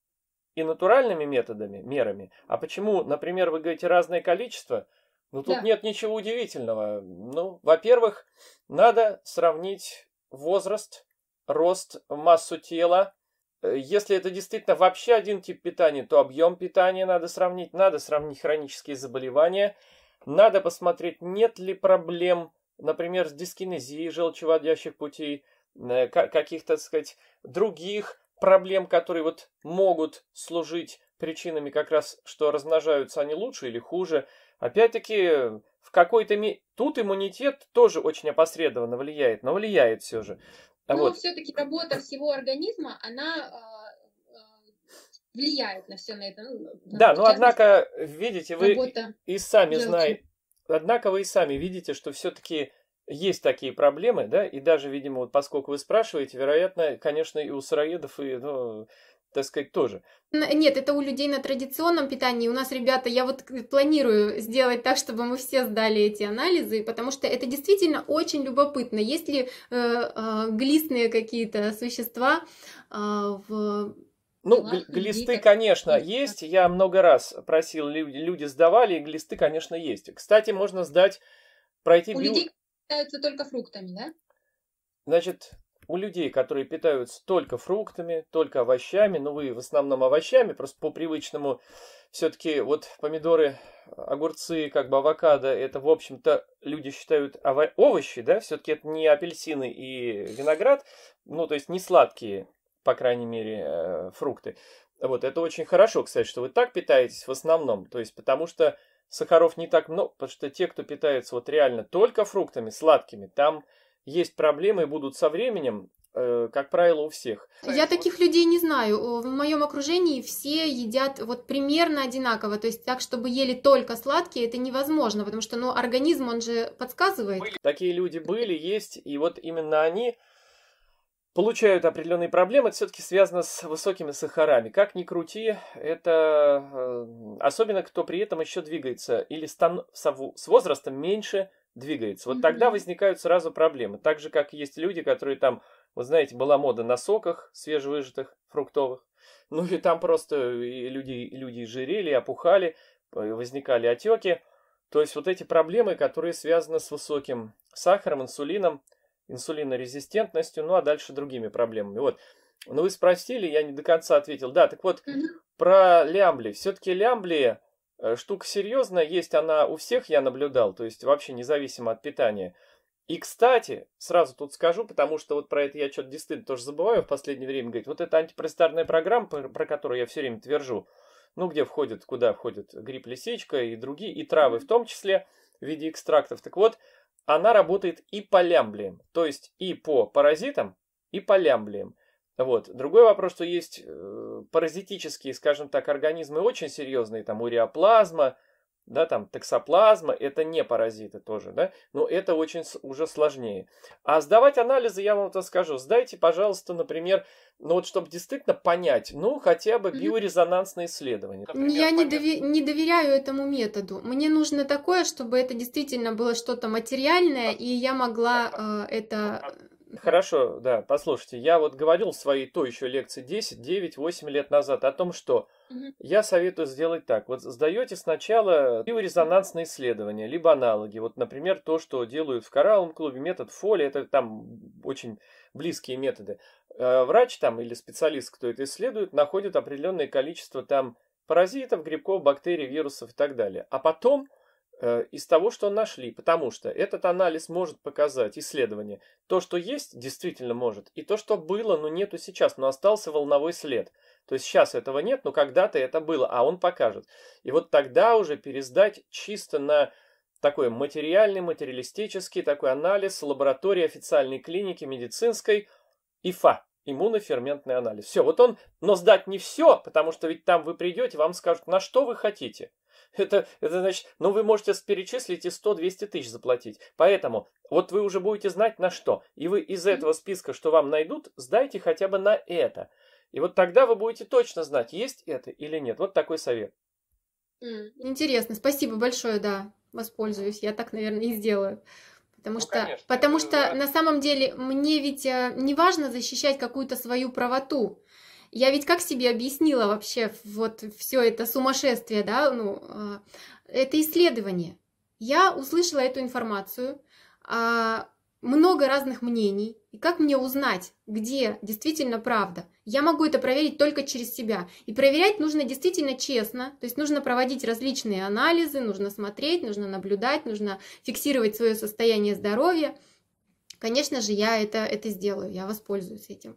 и натуральными методами, мерами. А почему, например, вы говорите разное количество? Ну тут да. нет ничего удивительного. Ну, во-первых, надо сравнить возраст, рост, массу тела. Э, если это действительно вообще один тип питания, то объем питания надо сравнить, надо сравнить хронические заболевания, надо посмотреть, нет ли проблем например, с дискинезией желчеводящих путей, э, каких-то, так сказать, других проблем, которые вот могут служить причинами как раз, что размножаются они лучше или хуже. Опять-таки, в какой-то ми... Тут иммунитет тоже очень опосредованно влияет, но влияет все же. А но вот. все-таки работа всего организма, она э, э, влияет на все на это. Ну, да, но ну, частности, однако, видите, вы работа и сами знаете, Однако вы и сами видите, что все-таки есть такие проблемы, да, и даже, видимо, вот поскольку вы спрашиваете, вероятно, конечно, и у сыроедов, и, ну, так сказать, тоже. Нет, это у людей на традиционном питании. У нас, ребята, я вот э, планирую сделать так, чтобы мы все сдали эти анализы, потому что это действительно очень любопытно. Есть ли э, э, глистные какие-то существа э, в ну, Ладно, глисты, конечно, есть. Я много раз просил, люди сдавали, и глисты, конечно, есть. Кстати, можно сдать, пройти... У бил... людей питаются только фруктами, да? Значит, у людей, которые питаются только фруктами, только овощами, ну вы в основном овощами, просто по привычному все-таки вот помидоры, огурцы, как бы авокадо, это в общем-то люди считают ово- овощи, да, все-таки это не апельсины и виноград, ну то есть не сладкие по крайней мере, э, фрукты. Вот, это очень хорошо, кстати, что вы так питаетесь в основном, то есть потому что сахаров не так много, потому что те, кто питается вот реально только фруктами сладкими, там есть проблемы и будут со временем, э, как правило, у всех. Я таких людей не знаю. В моем окружении все едят вот примерно одинаково. То есть так, чтобы ели только сладкие, это невозможно, потому что ну, организм, он же подсказывает. Такие люди были, есть, и вот именно они получают определенные проблемы, это все-таки связано с высокими сахарами. Как ни крути, это э, особенно кто при этом еще двигается или стан... с возрастом меньше двигается. Вот mm-hmm. тогда возникают сразу проблемы. Так же, как есть люди, которые там, вы знаете, была мода на соках свежевыжатых, фруктовых. Ну и там просто люди, люди жирели, опухали, э, возникали отеки. То есть вот эти проблемы, которые связаны с высоким сахаром, инсулином, инсулинорезистентностью, ну а дальше другими проблемами. Вот. Но ну, вы спросили, я не до конца ответил. Да, так вот, про лямбли. Все-таки лямбли э, штука серьезная, есть она у всех, я наблюдал, то есть вообще независимо от питания. И, кстати, сразу тут скажу, потому что вот про это я что-то действительно тоже забываю в последнее время говорить. Вот эта антипростарная программа, про которую я все время твержу, ну, где входит, куда входит грипп лисичка и другие, и травы в том числе в виде экстрактов. Так вот, она работает и по лямблиям, то есть и по паразитам, и по лямблиям. Вот. Другой вопрос, что есть э, паразитические, скажем так, организмы очень серьезные, там уреоплазма, да, там токсоплазма, это не паразиты тоже, да, но это очень уже сложнее. А сдавать анализы, я вам это скажу, сдайте, пожалуйста, например, ну вот чтобы действительно понять, ну хотя бы биорезонансное исследование. Например, я не, дови- не доверяю этому методу. Мне нужно такое, чтобы это действительно было что-то материальное, а и я могла а э, это а Хорошо, да, послушайте, я вот говорил в своей то еще лекции 10, 9, 8 лет назад о том, что я советую сделать так. Вот сдаете сначала биорезонансные исследования, либо аналоги. Вот, например, то, что делают в Кораллом клубе, метод Фоли, это там очень близкие методы. Э, врач там или специалист, кто это исследует, находит определенное количество там паразитов, грибков, бактерий, вирусов и так далее. А потом Э, из того, что нашли, потому что этот анализ может показать исследование. То, что есть, действительно может, и то, что было, но нету сейчас, но остался волновой след. То есть сейчас этого нет, но когда-то это было, а он покажет. И вот тогда уже пересдать чисто на такой материальный, материалистический такой анализ лаборатории официальной клиники медицинской ИФА иммуноферментный анализ. Все, вот он, но сдать не все, потому что ведь там вы придете, вам скажут, на что вы хотите. Это, это значит, ну вы можете перечислить и 100-200 тысяч заплатить. Поэтому вот вы уже будете знать на что. И вы из этого списка, что вам найдут, сдайте хотя бы на это. И вот тогда вы будете точно знать, есть это или нет. Вот такой совет. Интересно, спасибо большое, да, воспользуюсь. Я так, наверное, и сделаю. Потому ну, что, конечно, потому что на самом деле мне ведь э, не важно защищать какую-то свою правоту. Я ведь как себе объяснила вообще вот все это сумасшествие, да, ну, а, это исследование. Я услышала эту информацию, а, много разных мнений. И как мне узнать, где действительно правда? Я могу это проверить только через себя. И проверять нужно действительно честно. То есть нужно проводить различные анализы, нужно смотреть, нужно наблюдать, нужно фиксировать свое состояние здоровья. Конечно же, я это, это сделаю, я воспользуюсь этим.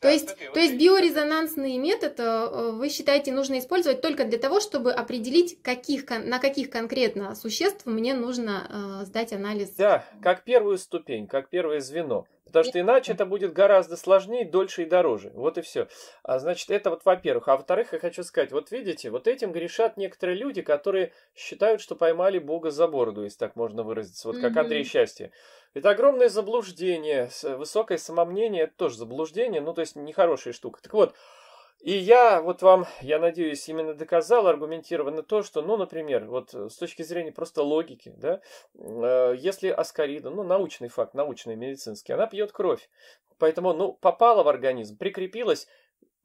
То есть, то есть биорезонансный метод э, э, вы считаете нужно использовать только для того, чтобы определить, каких, на каких конкретно существ мне нужно э, сдать анализ? Да, как первую ступень, как первое звено. Потому что иначе это будет гораздо сложнее, дольше и дороже. Вот и все. А, значит, это вот во-первых. А во-вторых, я хочу сказать, вот видите, вот этим грешат некоторые люди, которые считают, что поймали Бога за бороду, если так можно выразиться. Вот как Андрей Счастье. Это огромное заблуждение. Высокое самомнение, это тоже заблуждение, ну то есть нехорошая штука. Так вот, и я вот вам, я надеюсь, именно доказал аргументированно то, что, ну, например, вот э, с точки зрения просто логики, да, э, если аскарида, ну, научный факт, научный, медицинский, она пьет кровь, поэтому, ну, попала в организм, прикрепилась,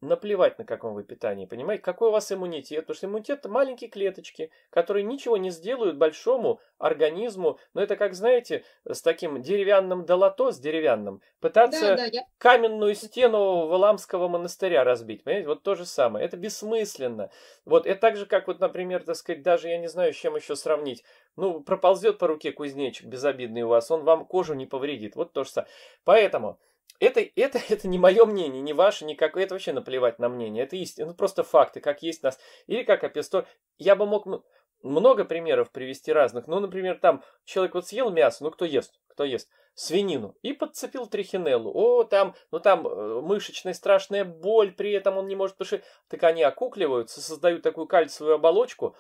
наплевать на каком вы питании, понимаете, какой у вас иммунитет, потому что иммунитет это маленькие клеточки, которые ничего не сделают большому организму, но это как, знаете, с таким деревянным долото, с деревянным, пытаться да, да, я... каменную стену Валамского монастыря разбить, понимаете, вот то же самое, это бессмысленно, вот, это так же, как вот, например, так сказать, даже я не знаю, с чем еще сравнить, ну, проползет по руке кузнечик безобидный у вас, он вам кожу не повредит, вот то же самое, поэтому это, это, это не мое мнение, не ваше, никакое. Это вообще наплевать на мнение. Это истина. Ну, просто факты, как есть нас. Или как апестор. Я бы мог много примеров привести разных. Ну, например, там человек вот съел мясо, ну кто ест? Кто ест? свинину и подцепил трихинеллу. О, там, ну там э, мышечная страшная боль, при этом он не может пошить. Так они окукливаются, создают такую кальциевую оболочку.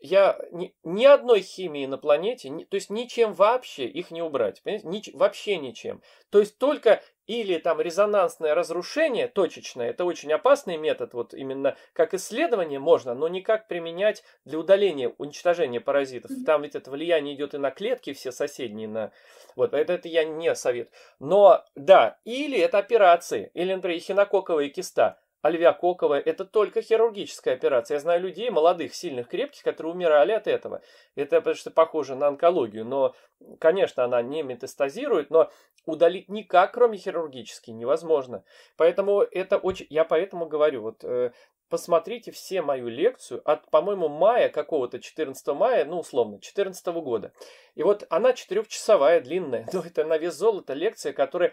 Я ни, ни одной химии на планете, ни, то есть ничем вообще их не убрать, понимаете? Ни, вообще ничем. То есть только или там резонансное разрушение точечное, это очень опасный метод, вот именно как исследование можно, но никак применять для удаления, уничтожения паразитов. Там ведь это влияние идет и на клетки все соседние, на... вот это, это я не совет, Но да, или это операции, или, например, хинококковая киста – а львякоковая – это только хирургическая операция. Я знаю людей, молодых, сильных, крепких, которые умирали от этого. Это потому что похоже на онкологию, но, конечно, она не метастазирует, но удалить никак, кроме хирургически, невозможно. Поэтому это очень... Я поэтому говорю, вот э, посмотрите все мою лекцию от, по-моему, мая какого-то, 14 мая, ну, условно, 14 года. И вот она четырехчасовая, длинная, но это на вес золота лекция, которая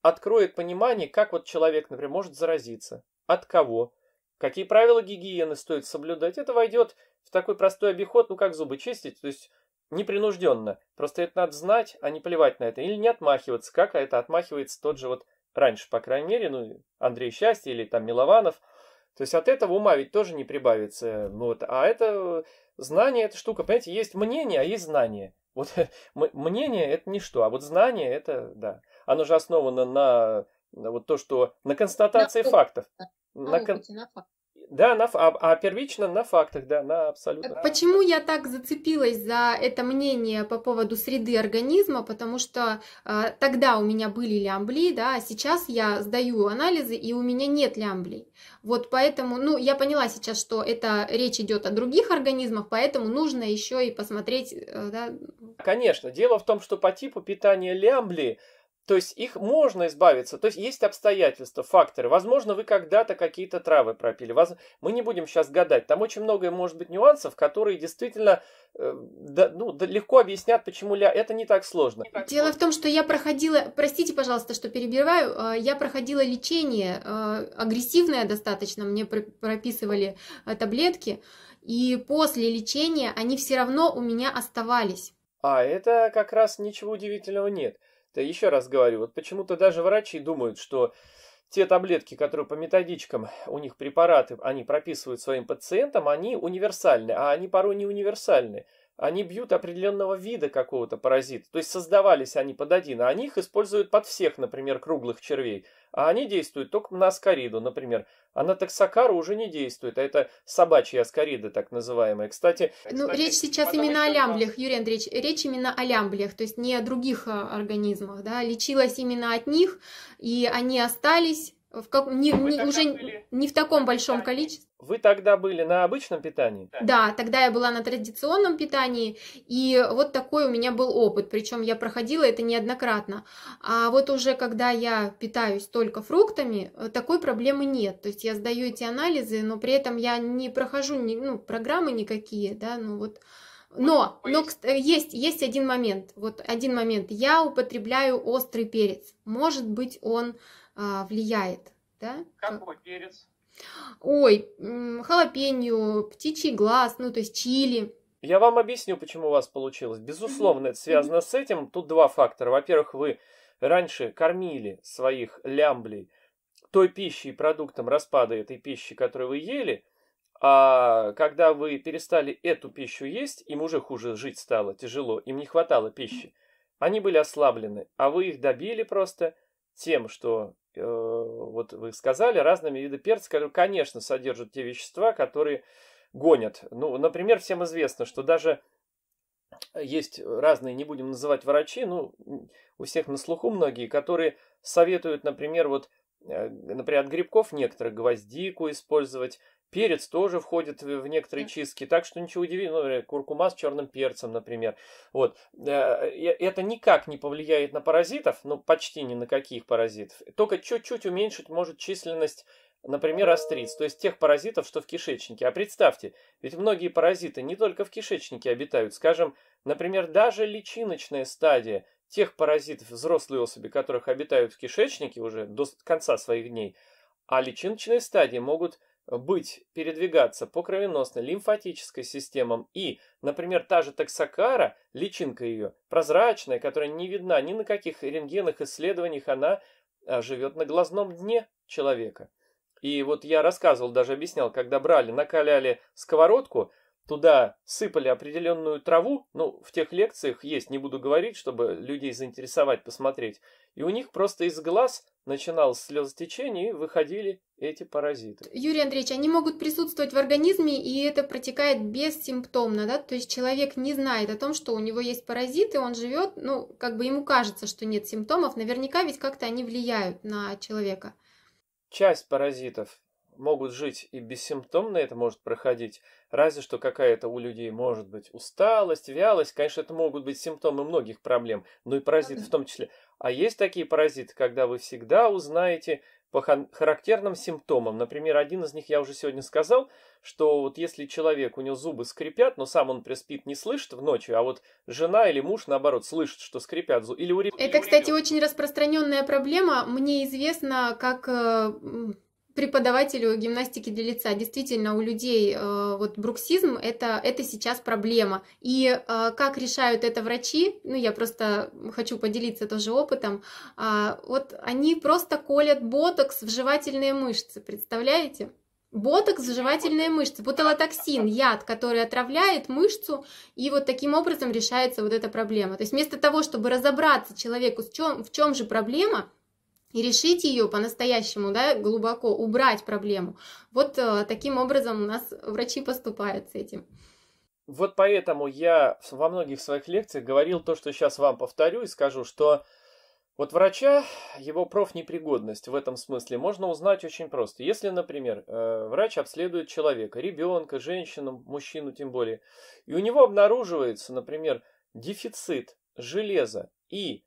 откроет понимание, как вот человек, например, может заразиться от кого, какие правила гигиены стоит соблюдать. Это войдет в такой простой обиход, ну как зубы чистить, то есть непринужденно. Просто это надо знать, а не плевать на это. Или не отмахиваться, как это отмахивается тот же вот раньше, по крайней мере, ну, Андрей Счастье или там Милованов. То есть от этого ума ведь тоже не прибавится. Ну, вот. А это знание, эта штука, понимаете, есть мнение, а есть знание. Вот мнение это ничто, а вот знание это, да, оно же основано на Э, вот то, что на констатации на фактов. На, кон... на фактах. Да, на, а, а первично на фактах, да, на абсолютно. Почему я так зацепилась за это мнение по поводу среды организма? Потому что э, тогда у меня были лямбли, да, а сейчас я сдаю анализы, и у меня нет лямблей. Вот поэтому, ну, я поняла сейчас, что это речь идет о других организмах, поэтому нужно еще и посмотреть, э, да. Конечно, дело в том, что по типу питания лямбли то есть их можно избавиться. То есть есть обстоятельства, факторы. Возможно, вы когда-то какие-то травы пропили. Мы не будем сейчас гадать. Там очень много может быть нюансов, которые действительно э, да, ну, да, легко объяснят, почему ля. Это не так сложно. Дело в том, что я проходила, простите, пожалуйста, что перебиваю, а, я проходила лечение а, агрессивное достаточно. Мне прописывали а, таблетки. И после лечения они все равно у меня оставались. А это как раз ничего удивительного нет. Да еще раз говорю, вот почему-то даже врачи думают, что те таблетки, которые по методичкам, у них препараты, они прописывают своим пациентам, они универсальны, а они порой не универсальны они бьют определенного вида какого-то паразита. То есть создавались они под один, а они их используют под всех, например, круглых червей. А они действуют только на аскариду, например. А на таксокару уже не действует, а это собачьи аскариды, так называемые. Кстати... Ну, кстати, речь сейчас именно о лямблях, Юрий Андреевич. Речь именно о лямблях, то есть не о других а, организмах, да. Лечилась именно от них, и они остались в как... не, не, уже были... не в таком большом количестве вы тогда были на обычном питании? Да, тогда я была на традиционном питании, и вот такой у меня был опыт, причем я проходила это неоднократно. А вот уже когда я питаюсь только фруктами, э, такой проблемы нет. То есть я сдаю эти анализы, но при этом я не прохожу ни, ну, программы никакие, да, ну вот... Но, но есть, есть один момент, вот один момент. Я употребляю острый перец. Может быть, он а, влияет, да? Какой перец? Ой, халапеньо, птичий глаз, ну то есть чили. Я вам объясню, почему у вас получилось. Безусловно, это связано с этим. Тут два фактора. Во-первых, вы раньше кормили своих лямблей той пищей и продуктом распада этой пищи, которую вы ели, а когда вы перестали эту пищу есть, им уже хуже жить стало, тяжело, им не хватало пищи. Они были ослаблены, а вы их добили просто тем, что Э, вот вы сказали, разными виды перца, которые, конечно, содержат те вещества, которые гонят. Ну, например, всем известно, что даже есть разные, не будем называть врачи, ну, у всех на слуху многие, которые советуют, например, вот, э, например, от грибков некоторых гвоздику использовать, Перец тоже входит в некоторые чистки, так что ничего удивительного, например, куркума с черным перцем, например. Вот. Э, это никак не повлияет на паразитов, ну почти ни на каких паразитов. Только чуть-чуть уменьшить может численность например, остриц, то есть тех паразитов, что в кишечнике. А представьте, ведь многие паразиты не только в кишечнике обитают. Скажем, например, даже личиночная стадия тех паразитов, взрослые особи, которых обитают в кишечнике уже до конца своих дней, а личиночные стадии могут быть, передвигаться по кровеносной лимфатической системам и, например, та же таксокара, личинка ее, прозрачная, которая не видна ни на каких рентгенах исследованиях, она а, живет на глазном дне человека. И вот я рассказывал, даже объяснял, когда брали, накаляли сковородку – Туда сыпали определенную траву, ну, в тех лекциях есть, не буду говорить, чтобы людей заинтересовать, посмотреть. И у них просто из глаз начиналось слезотечение, и выходили эти паразиты. Юрий Андреевич, они могут присутствовать в организме, и это протекает бессимптомно, да? То есть человек не знает о том, что у него есть паразиты, он живет, ну, как бы ему кажется, что нет симптомов, наверняка ведь как-то они влияют на человека. Часть паразитов могут жить и бессимптомно это может проходить, разве что какая-то у людей может быть усталость, вялость, конечно, это могут быть симптомы многих проблем, ну и паразиты в том числе. А есть такие паразиты, когда вы всегда узнаете по характерным симптомам. Например, один из них я уже сегодня сказал, что вот если человек, у него зубы скрипят, но сам он приспит, не слышит в ночью, а вот жена или муж, наоборот, слышит, что скрипят зубы. Или ури... Это, кстати, очень распространенная проблема. Мне известно, как э, преподавателю гимнастики для лица. Действительно, у людей э, вот бруксизм это, это сейчас проблема. И э, как решают это врачи, ну я просто хочу поделиться тоже опытом, э, вот они просто колят ботокс в жевательные мышцы, представляете? Ботокс в жевательные мышцы, буталотоксин, яд, который отравляет мышцу, и вот таким образом решается вот эта проблема. То есть вместо того, чтобы разобраться человеку, в чем, в чем же проблема, и решить ее по-настоящему, да, глубоко, убрать проблему. Вот э, таким образом у нас врачи поступают с этим. Вот поэтому я во многих своих лекциях говорил то, что сейчас вам повторю и скажу, что вот врача, его профнепригодность в этом смысле можно узнать очень просто. Если, например, э, врач обследует человека, ребенка, женщину, мужчину тем более, и у него обнаруживается, например, дефицит железа и,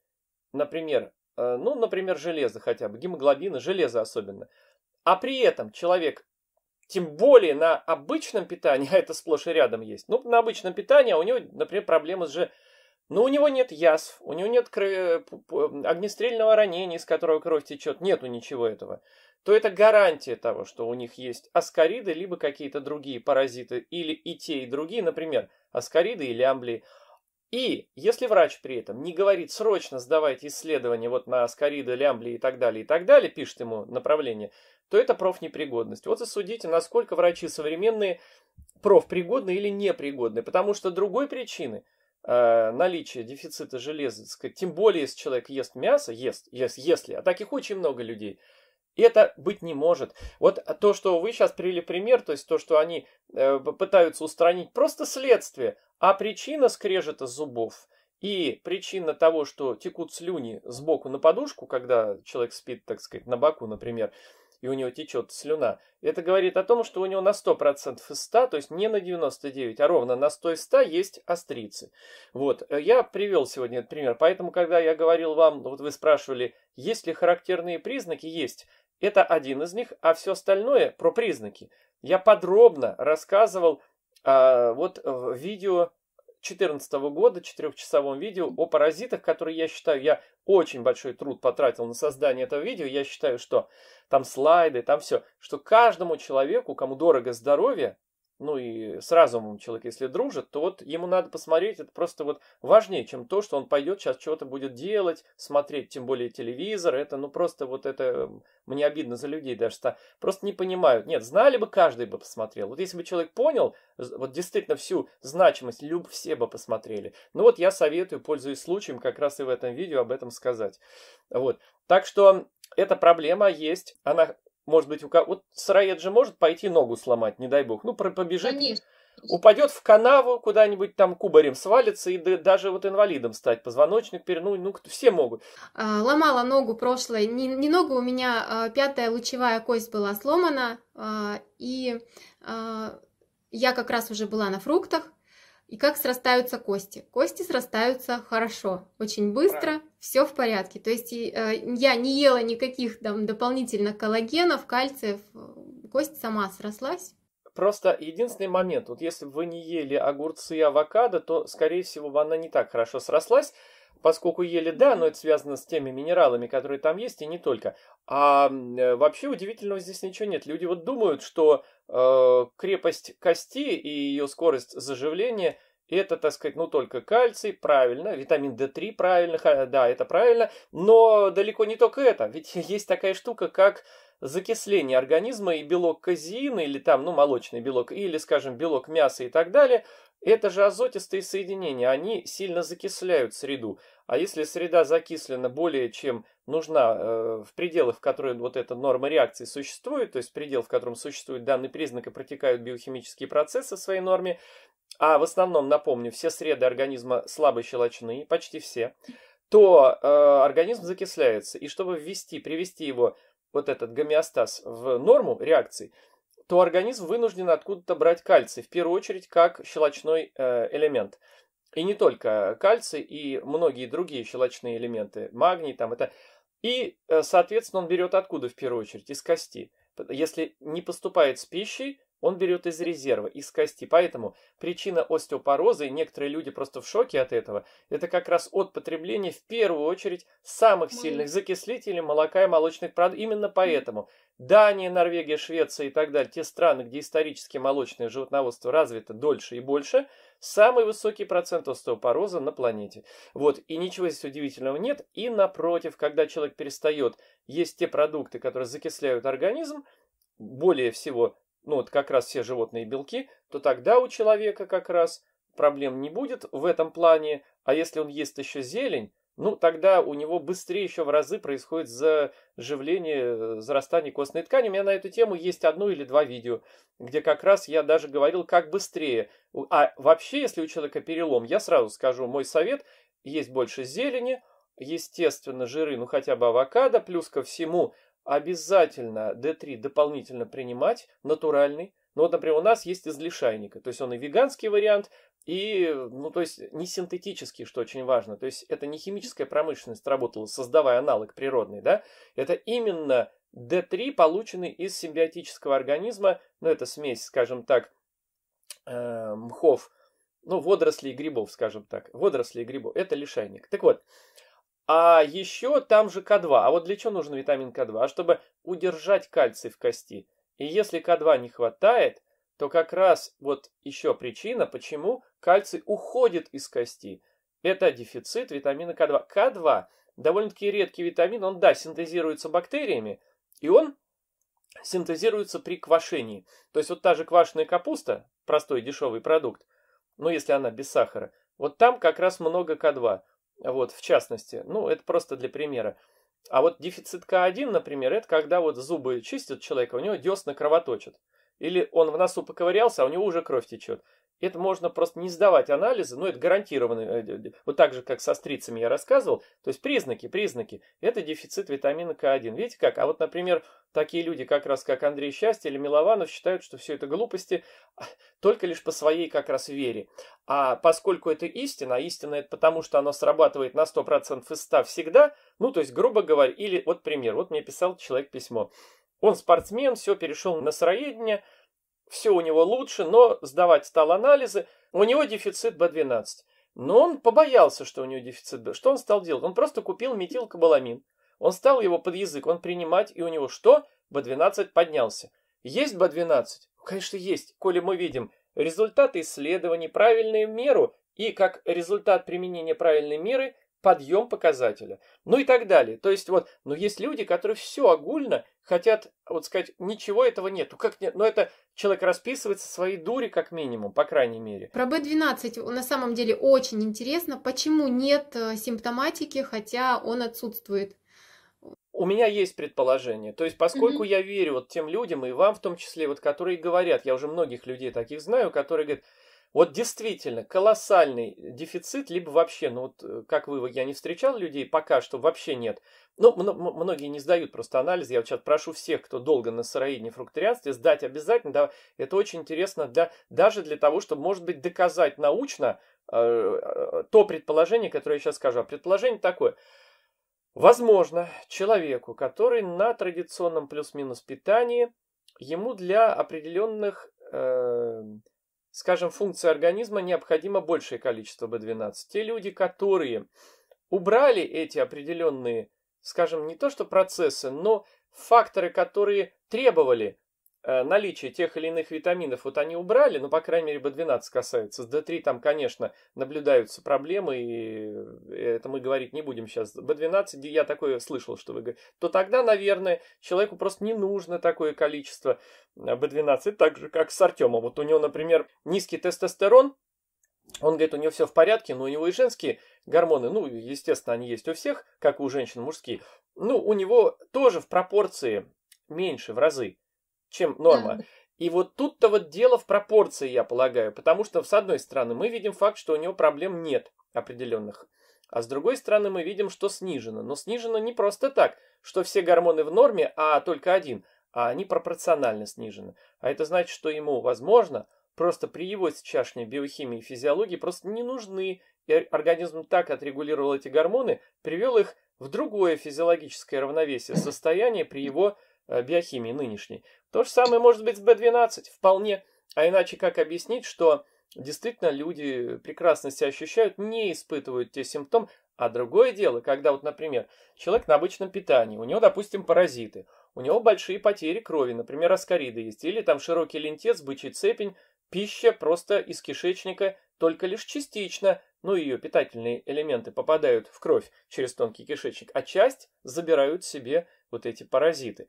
например, Э, ну, например, железо хотя бы, гемоглобина, железо особенно. А при этом человек, тем более на обычном питании, а это сплошь и рядом есть, ну, на обычном питании, а у него, например, проблемы с же... Но ну, у него нет язв, у него нет кры... огнестрельного ранения, из которого кровь течет, нету ничего этого. То это гарантия того, что у них есть аскариды, либо какие-то другие паразиты, или и те, и другие, например, аскариды или амблии. И если врач при этом не говорит срочно сдавать исследования вот на аскариды, лямбли и так далее, и так далее, пишет ему направление, то это профнепригодность. Вот и судите, насколько врачи современные профпригодны или непригодны, потому что другой причины э, наличие дефицита железа, тем более если человек ест мясо, ест, ест, если, а таких очень много людей – и это быть не может. Вот а, то, что вы сейчас привели пример, то есть то, что они э, пытаются устранить, просто следствие, а причина скрежета зубов – и причина того, что текут слюни сбоку на подушку, когда человек спит, так сказать, на боку, например, и у него течет слюна, это говорит о том, что у него на 100% из 100, то есть не на 99, а ровно на 100 из 100 есть острицы. Вот, э, я привел сегодня этот пример, поэтому, когда я говорил вам, вот вы спрашивали, есть ли характерные признаки, есть. Это один из них, а все остальное про признаки. Я подробно рассказывал а, вот э, в видео 2014 года, четырехчасовом видео о паразитах, которые я считаю, я очень большой труд потратил на создание этого видео. Я считаю, что там слайды, там все, что каждому человеку, кому дорого здоровье, ну и с разумом человек, если дружит, то вот ему надо посмотреть, это просто вот важнее, чем то, что он пойдет сейчас что-то будет делать, смотреть, тем более телевизор, это ну просто вот это, мне обидно за людей даже, что просто не понимают. Нет, знали бы, каждый бы посмотрел. Вот если бы человек понял, вот действительно всю значимость, люб все бы посмотрели. Ну вот я советую, пользуясь случаем, как раз и в этом видео об этом сказать. Вот. Так что эта проблема есть, она может быть, у кого... Вот сыроед же может пойти ногу сломать, не дай бог. Ну, побежит, Конечно. упадет в канаву куда-нибудь там кубарем свалится и даже вот инвалидом стать. Позвоночник перенуть, ну, все могут. А, ломала ногу прошлой. Не, не ногу, у меня а, пятая лучевая кость была сломана. А, и я как раз уже была на фруктах, и как срастаются кости? Кости срастаются хорошо, очень быстро, все в порядке. То есть э, я не ела никаких там дополнительно коллагенов, кальциев, кость сама срослась. Просто единственный момент, вот если вы не ели огурцы и авокадо, то, скорее всего, бы она не так хорошо срослась, поскольку ели, да, но это связано с теми минералами, которые там есть, и не только. А э, вообще удивительного здесь ничего нет. Люди вот думают, что э, крепость кости и ее скорость заживления это, так сказать, ну только кальций, правильно, витамин D3, правильно, да, это правильно, но далеко не только это, ведь есть такая штука, как закисление организма и белок казеина или там, ну, молочный белок, или, скажем, белок мяса и так далее, это же азотистые соединения, они сильно закисляют среду. А если среда закислена более чем нужна э, в пределах, в которых вот эта норма реакции существует, то есть предел, в котором существует данный признак и протекают биохимические процессы в своей норме, а в основном, напомню, все среды организма слабо щелочные, почти все, то э, организм закисляется. И чтобы ввести, привести его вот этот гомеостаз в норму реакции, то организм вынужден откуда-то брать кальций, в первую очередь как щелочной э, элемент. И не только кальций, и многие другие щелочные элементы, магний там это. И, э, соответственно, он берет откуда в первую очередь? Из кости. Если не поступает с пищей, он берет из резерва, из кости. Поэтому причина остеопороза, и некоторые люди просто в шоке от этого, это как раз от потребления в первую очередь самых сильных закислителей молока и молочных продуктов. Именно поэтому Дания, Норвегия, Швеция и так далее, те страны, где исторически молочное животноводство развито дольше и больше, самый высокий процент остеопороза на планете. Вот, и ничего здесь удивительного нет. И напротив, когда человек перестает есть те продукты, которые закисляют организм, более всего ну вот как раз все животные белки, то тогда у человека как раз проблем не будет в этом плане, а если он ест еще зелень, ну, тогда у него быстрее еще в разы происходит заживление, э, зарастание костной ткани. У меня на эту тему есть одно или два видео, где как раз я даже говорил, как быстрее. А вообще, если у человека перелом, я сразу скажу, мой совет, есть больше зелени, естественно, жиры, ну, хотя бы авокадо, плюс ко всему – обязательно D3 дополнительно принимать, натуральный. Но ну, вот, например, у нас есть из лишайника, то есть он и веганский вариант, и, ну, то есть не синтетический, что очень важно. То есть это не химическая промышленность работала, создавая аналог природный, да? Это именно D3, полученный из симбиотического организма, ну, это смесь, скажем так, э, мхов, ну, водорослей и грибов, скажем так, водорослей и грибов, это лишайник. Так вот, а еще там же К2. А вот для чего нужен витамин К2? чтобы удержать кальций в кости. И если К2 не хватает, то как раз вот еще причина, почему кальций уходит из кости. Это дефицит витамина К2. К2 довольно-таки редкий витамин, он, да, синтезируется бактериями, и он синтезируется при квашении. То есть вот та же квашеная капуста, простой дешевый продукт, но ну, если она без сахара, вот там как раз много К2 вот, в частности. Ну, это просто для примера. А вот дефицит К1, например, это когда вот зубы чистят человека, у него десна кровоточат. Или он в носу поковырялся, а у него уже кровь течет. Это можно просто не сдавать анализы, но это гарантированно. Э, вот так же, как со стрицами я рассказывал. То есть признаки, признаки. Это дефицит витамина К1. Видите как? А вот, например, такие люди, как раз как Андрей Счастье или Милованов, считают, что все это глупости а, только лишь по своей как раз вере. А поскольку это истина, а истина это потому, что она срабатывает на 100% из 100 всегда, ну, то есть, грубо говоря, или вот пример. Вот мне писал человек письмо. Он спортсмен, все, перешел на сыроедение – все у него лучше, но сдавать стал анализы. У него дефицит B12. Но он побоялся, что у него дефицит B. Что он стал делать? Он просто купил метилкобаламин. Он стал его под язык, он принимать, и у него что? B12 поднялся. Есть B12? Ну, конечно, есть, коли мы видим результаты исследований, правильную меру, и как результат применения правильной меры подъем показателя, ну и так далее. То есть вот, но ну, есть люди, которые все огульно хотят, вот сказать, ничего этого нету. Как нет? Но ну, это человек расписывается своей дури, как минимум, по крайней мере. Про B12 на самом деле очень интересно, почему нет э, симптоматики, хотя он отсутствует. У меня есть предположение. То есть, поскольку mm-hmm. я верю вот тем людям, и вам в том числе, вот которые говорят, я уже многих людей таких знаю, которые говорят, вот действительно, колоссальный дефицит, либо вообще, ну вот э, как вывод, я не встречал людей, пока что вообще нет. Ну, многие не сдают просто анализ. Я вот сейчас прошу всех, кто долго на сыроедении фрукторианстве, сдать обязательно. Да, это очень интересно для, даже для того, чтобы, может быть, доказать научно э, э то предположение, которое я сейчас скажу. А предположение такое. Возможно, человеку, который на традиционном плюс-минус питании, ему для определенных э, скажем, функции организма необходимо большее количество B12. Те люди, которые убрали эти определенные, скажем, не то что процессы, но факторы, которые требовали Э, наличие тех или иных витаминов вот они убрали, ну, по крайней мере, B12 касается. С D3 там, конечно, наблюдаются проблемы, и э, это мы говорить не будем сейчас. B12, я такое слышал, что вы говорите. То тогда, наверное, человеку просто не нужно такое количество B12, а, так же, как с Артемом. Вот у него, например, низкий тестостерон, он говорит, у него все в порядке, но у него и женские гормоны, ну, естественно, они есть у всех, как и у женщин мужские, ну, у него тоже в пропорции меньше в разы чем норма. И вот тут-то вот дело в пропорции, я полагаю, потому что, с одной стороны, мы видим факт, что у него проблем нет определенных, а с другой стороны, мы видим, что снижено. Но снижено не просто так, что все гормоны в норме, а только один, а они пропорционально снижены. А это значит, что ему, возможно, просто при его сейчасшней биохимии и физиологии просто не нужны, и организм так отрегулировал эти гормоны, привел их в другое физиологическое равновесие, состояние при его биохимии нынешней. То же самое может быть с B12, вполне. А иначе как объяснить, что действительно люди прекрасно себя ощущают, не испытывают те симптомы. А другое дело, когда вот, например, человек на обычном питании, у него, допустим, паразиты, у него большие потери крови, например, аскариды есть, или там широкий лентец, бычий цепень, пища просто из кишечника только лишь частично, ну ее питательные элементы попадают в кровь через тонкий кишечник, а часть забирают себе вот эти паразиты.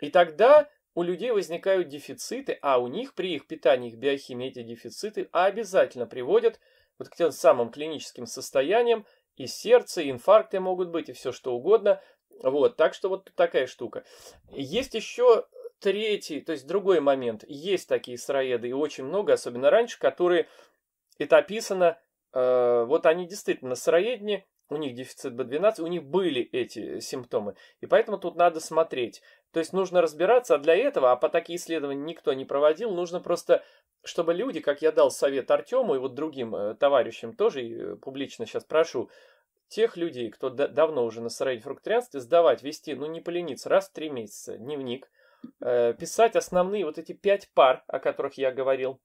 И тогда у людей возникают дефициты, а у них при их питании, их биохимии эти дефициты обязательно приводят вот к тем самым клиническим состояниям, и сердце, и инфаркты могут быть, и все что угодно. Вот, так что вот такая штука. Есть еще третий, то есть другой момент. Есть такие сыроеды, и очень много, особенно раньше, которые, это описано, э, вот они действительно сыроедни, у них дефицит B12, у них были эти симптомы. И поэтому тут надо смотреть. То есть нужно разбираться, а для этого, а по такие исследования никто не проводил, нужно просто, чтобы люди, как я дал совет Артему и вот другим э, товарищам тоже и э, публично сейчас прошу, тех людей, кто да давно уже на сыроиде фрукторианстве, сдавать, вести, ну не полениться, раз в три месяца дневник, э, писать основные вот эти пять пар, о которых я говорил,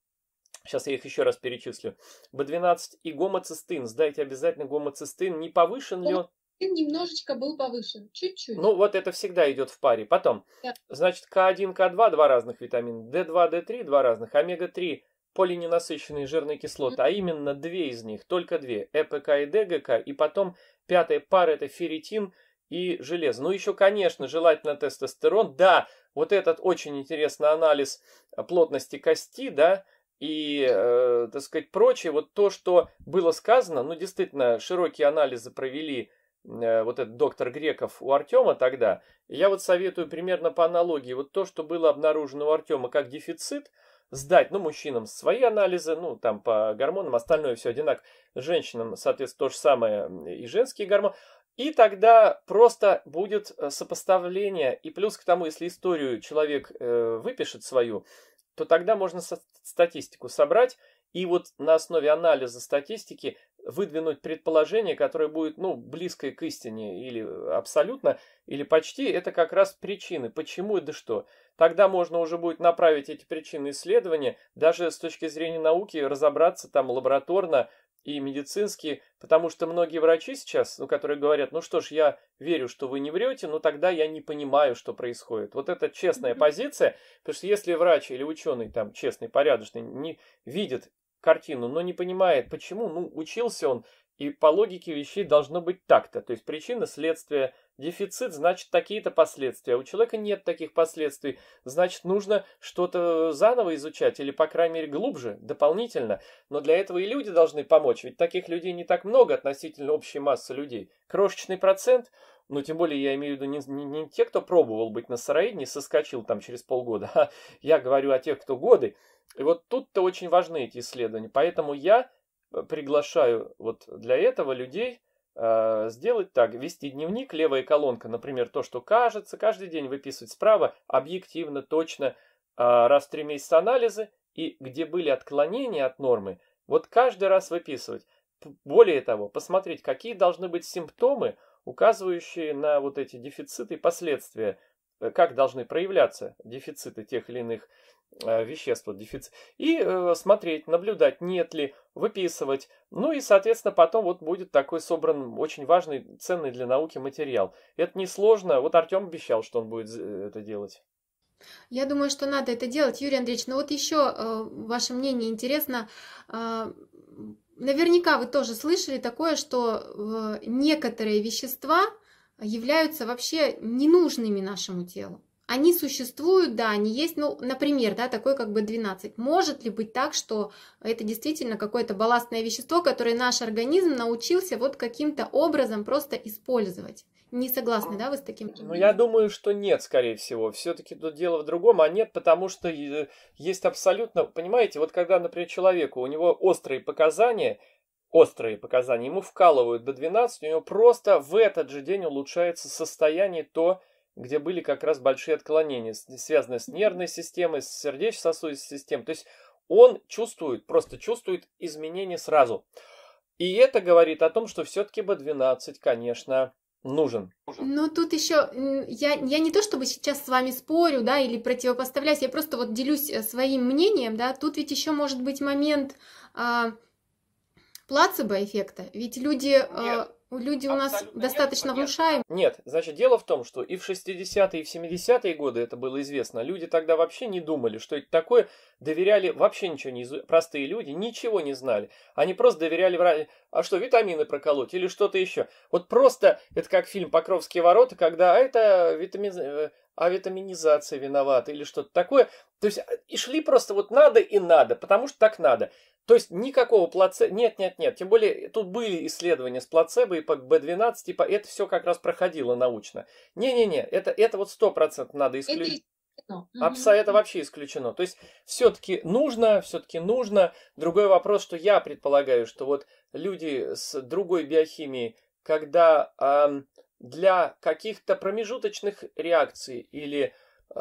Сейчас я их еще раз перечислю. Б12 и гомоцистин. Сдайте обязательно гомоцистин. Не повышен ли он? немножечко был повышен, чуть-чуть. Ну, вот это всегда идет в паре. Потом, да. значит, К1, К2 – два разных витамина, Д 2 Д – два разных, омега-3 – полиненасыщенные жирные кислоты, mm-hmm. а именно две из них, только две э, – ЭПК и ДГК, и потом пятая пара – это ферритин и железо. Ну, еще, конечно, желательно тестостерон. Да, вот этот очень интересный анализ плотности кости, да, и, э, так сказать, прочее, вот то, что было сказано, ну, действительно, широкие анализы провели Э, вот этот доктор Греков у Артема тогда, я вот советую примерно по аналогии вот то, что было обнаружено у Артема как дефицит, сдать, ну, мужчинам свои анализы, ну, там по гормонам, остальное все одинаково, женщинам, соответственно, то же самое и женские гормоны, и тогда просто будет э, сопоставление, и плюс к тому, если историю человек э, выпишет свою, то тогда можно со статистику собрать, и вот на основе анализа статистики выдвинуть предположение, которое будет, ну, близкое к истине или абсолютно, или почти, это как раз причины, почему и да что. Тогда можно уже будет направить эти причины исследования, даже с точки зрения науки, разобраться там лабораторно и медицински, потому что многие врачи сейчас, ну, которые говорят, ну что ж, я верю, что вы не врете, но тогда я не понимаю, что происходит. Вот это честная позиция, потому что если врач или ученый, там, честный, порядочный, не видит картину, но не понимает, почему, ну, учился он, и по логике вещей должно быть так-то. То есть причина, следствие, дефицит, значит, такие-то последствия. А у человека нет таких последствий, значит, нужно что-то заново изучать или, по крайней мере, глубже, дополнительно. Но для этого и люди должны помочь, ведь таких людей не так много относительно общей массы людей. Крошечный процент, ну, тем более я имею в виду не, не, не те, кто пробовал быть на сыроедении, соскочил там через полгода, а я говорю о тех, кто годы и вот тут-то очень важны эти исследования. Поэтому я э, приглашаю вот для этого людей э, сделать так, вести дневник, левая колонка, например, то, что кажется, каждый день выписывать справа, объективно, точно, э, раз в три месяца анализы, и где были отклонения от нормы, вот каждый раз выписывать. Более того, посмотреть, какие должны быть симптомы, указывающие на вот эти дефициты и последствия, э, как должны проявляться дефициты тех или иных Э, вещества, дефицит. И э, смотреть, наблюдать, нет ли, выписывать. Ну и, соответственно, потом вот будет такой собран очень важный, ценный для науки материал. Это несложно. Вот Артем обещал, что он будет э, это делать. Я думаю, что надо это делать, Юрий Андреевич. Но ну вот еще э, ваше мнение интересно. Э, наверняка вы тоже слышали такое, что э, некоторые вещества являются вообще ненужными нашему телу. Они существуют, да, они есть, ну, например, да, такой как бы 12. Может ли быть так, что это действительно какое-то балластное вещество, которое наш организм научился вот каким-то образом просто использовать? Не согласны, ну, да, вы с таким? Ну, я думаю, что нет, скорее всего. Все-таки тут дело в другом, а нет, потому что э, есть абсолютно, понимаете, вот когда, например, человеку, у него острые показания, острые показания, ему вкалывают до 12, у него просто в этот же день улучшается состояние то, где были как раз большие отклонения, связанные с нервной системой, с сердечно-сосудистой системой. То есть он чувствует, просто чувствует изменения сразу. И это говорит о том, что все-таки B12, конечно, нужен. Ну, тут еще я, я не то чтобы сейчас с вами спорю, да, или противопоставляюсь, я просто вот делюсь э, своим мнением, да, тут ведь еще может быть момент а, плацебо-эффекта. Ведь люди... А, Нет. Люди у нас Абсолютно достаточно нет, внушаем. Нет, значит, дело в том, что и в 60-е, и в 70-е годы это было известно. Люди тогда вообще не думали, что это такое. Доверяли, вообще ничего не изучали. Простые люди ничего не знали. Они просто доверяли врачам. А что, витамины проколоть или что-то еще? Вот просто, это как фильм «Покровские ворота», когда а это витамины. Э, а витаминизация виновата или что-то такое. То есть э, и шли просто вот надо и надо, потому что так надо. То есть никакого плацебо, нет, нет, нет. Тем более э, тут были исследования с плацебо и по B12, типа это все как раз проходило научно. Не-не-не, это, это вот процентов надо исключить. Апса это вообще исключено. То есть все-таки нужно, все-таки нужно. Другой вопрос, что я предполагаю, что вот люди с другой биохимией, когда эм, для каких-то промежуточных реакций или э,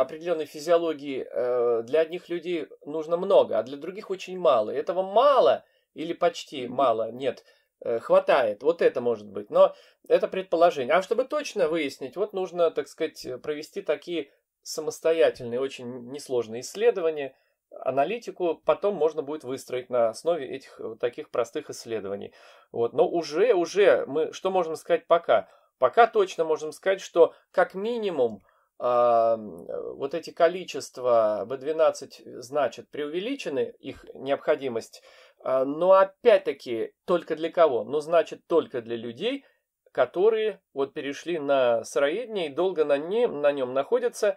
определенной физиологии э, для одних людей нужно много, а для других очень мало. И этого мало или почти мало, нет, э, хватает. Вот это может быть, но это предположение. А чтобы точно выяснить, вот нужно, так сказать, провести такие самостоятельные, очень несложные исследования – аналитику потом можно будет выстроить на основе этих э, вот таких простых исследований. Вот. Но уже, уже мы что можем сказать пока? Пока точно можем сказать, что как минимум э, вот эти количества B12 значит преувеличены, их необходимость. Э, но опять-таки только для кого? Ну значит только для людей, которые вот перешли на сыроедение и долго на нем, на нем находятся.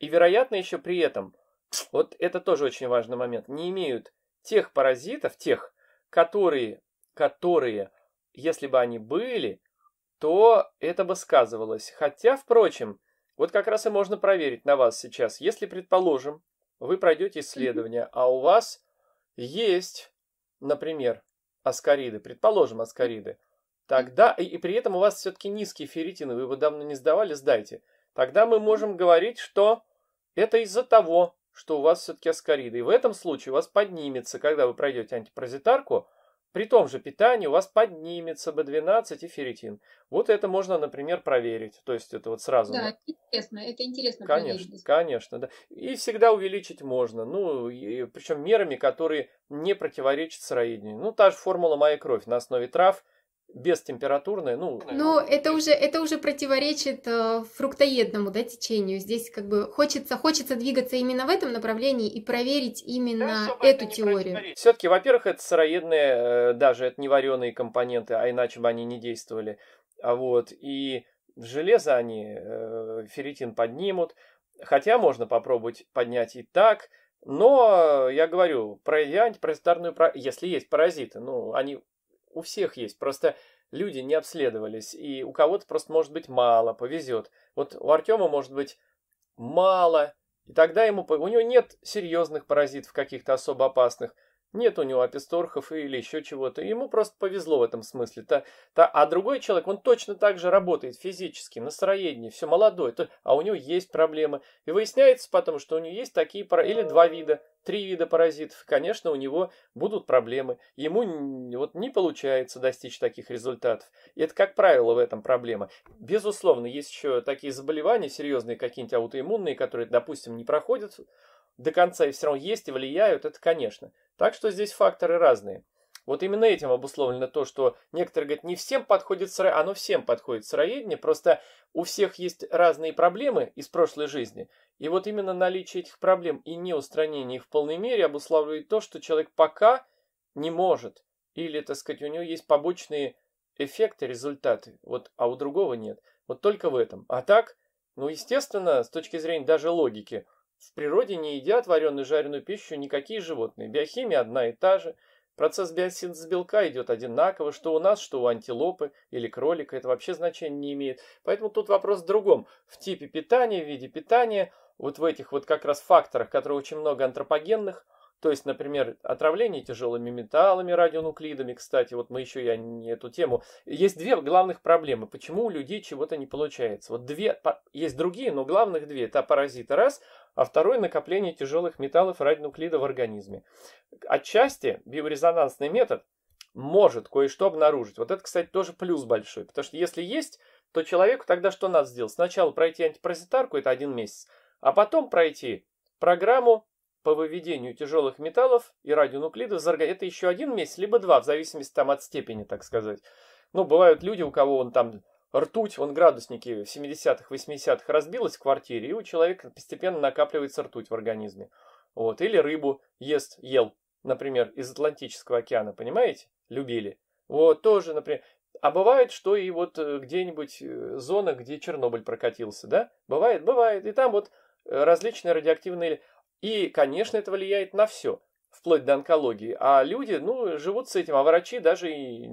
И вероятно еще при этом – вот это тоже очень важный момент, не имеют тех паразитов, тех, которые, которые, если бы они были, то это бы сказывалось. Хотя, впрочем, вот как раз и можно проверить на вас сейчас. Если, предположим, вы пройдете исследование, а у вас есть, например, аскариды, предположим, аскариды, тогда, и, и при этом у вас все-таки низкие ферритины, вы его давно не сдавали, сдайте. Тогда мы можем говорить, что это из-за того, что у вас все-таки аскариды. И в этом случае у вас поднимется, когда вы пройдете антипаразитарку, при том же питании у вас поднимется B12 и ферритин. Вот это можно, например, проверить. То есть это вот сразу. Да, интересно, это интересно. Конечно, проверить. конечно, да. И всегда увеличить можно. Ну, и, причем мерами, которые не противоречат сыроедению. Ну, та же формула «Моя кровь» на основе трав – бестемпературное, ну, ну... Ну, это уже, это уже противоречит э, фруктоедному, да, течению. Здесь как бы хочется, хочется двигаться именно в этом направлении и проверить именно да, эту теорию. Все-таки, во-первых, это сыроедные, э, даже это не вареные компоненты, а иначе бы они не действовали. А вот, и железо они, э, ферритин поднимут, хотя можно попробовать поднять и так, но, э, я говорю, пройдя антипаразитарную, если есть паразиты, ну, они у всех есть, просто люди не обследовались, и у кого-то просто может быть мало, повезет. Вот у Артема может быть мало, и тогда ему, у него нет серьезных паразитов каких-то особо опасных, нет у него аписторхов или еще чего-то. Ему просто повезло в этом смысле. Та, та, а другой человек, он точно так же работает физически, настроение, все молодой, то, а у него есть проблемы. И выясняется потом, что у него есть такие пара, или два вида, три вида паразитов. И, конечно, у него будут проблемы. Ему вот не получается достичь таких результатов. И это, как правило, в этом проблема. Безусловно, есть еще такие заболевания серьезные, какие-нибудь аутоиммунные, которые, допустим, не проходят до конца и все равно есть и влияют, это конечно. Так что здесь факторы разные. Вот именно этим обусловлено то, что некоторые говорят, не всем подходит сыроедение, оно всем подходит сыроедение, просто у всех есть разные проблемы из прошлой жизни, и вот именно наличие этих проблем и неустранение их в полной мере обуславливает то, что человек пока не может, или, так сказать, у него есть побочные эффекты, результаты, вот, а у другого нет. Вот только в этом. А так, ну, естественно, с точки зрения даже логики – в природе не едят вареную жареную пищу никакие животные. Биохимия одна и та же. Процесс биосинтез белка идет одинаково, что у нас, что у антилопы или кролика. Это вообще значения не имеет. Поэтому тут вопрос в другом. В типе питания, в виде питания, вот в этих вот как раз факторах, которые очень много антропогенных, то есть, например, отравление тяжелыми металлами, радионуклидами, кстати, вот мы еще, я не эту тему. Есть две главных проблемы, почему у людей чего-то не получается. Вот две, есть другие, но главных две. Это паразиты раз, а второй – накопление тяжелых металлов радионуклида в организме. Отчасти биорезонансный метод может кое-что обнаружить. Вот это, кстати, тоже плюс большой, потому что если есть, то человеку тогда что надо сделать? Сначала пройти антипаразитарку, это один месяц, а потом пройти программу по выведению тяжелых металлов и радионуклидов за организм. Это еще один месяц, либо два, в зависимости там, от степени, так сказать. Ну, бывают люди, у кого он там ртуть, он градусники в 70-х, 80-х разбилась в квартире, и у человека постепенно накапливается ртуть в организме. Вот. Или рыбу ест, ел, например, из Атлантического океана, понимаете? Любили. Вот, тоже, например. А бывает, что и вот э, где-нибудь э, зона, где Чернобыль прокатился, да? Бывает, бывает. И там вот э, различные радиоактивные... И, конечно, это влияет на все, вплоть до онкологии. А люди, ну, живут с этим, а врачи даже и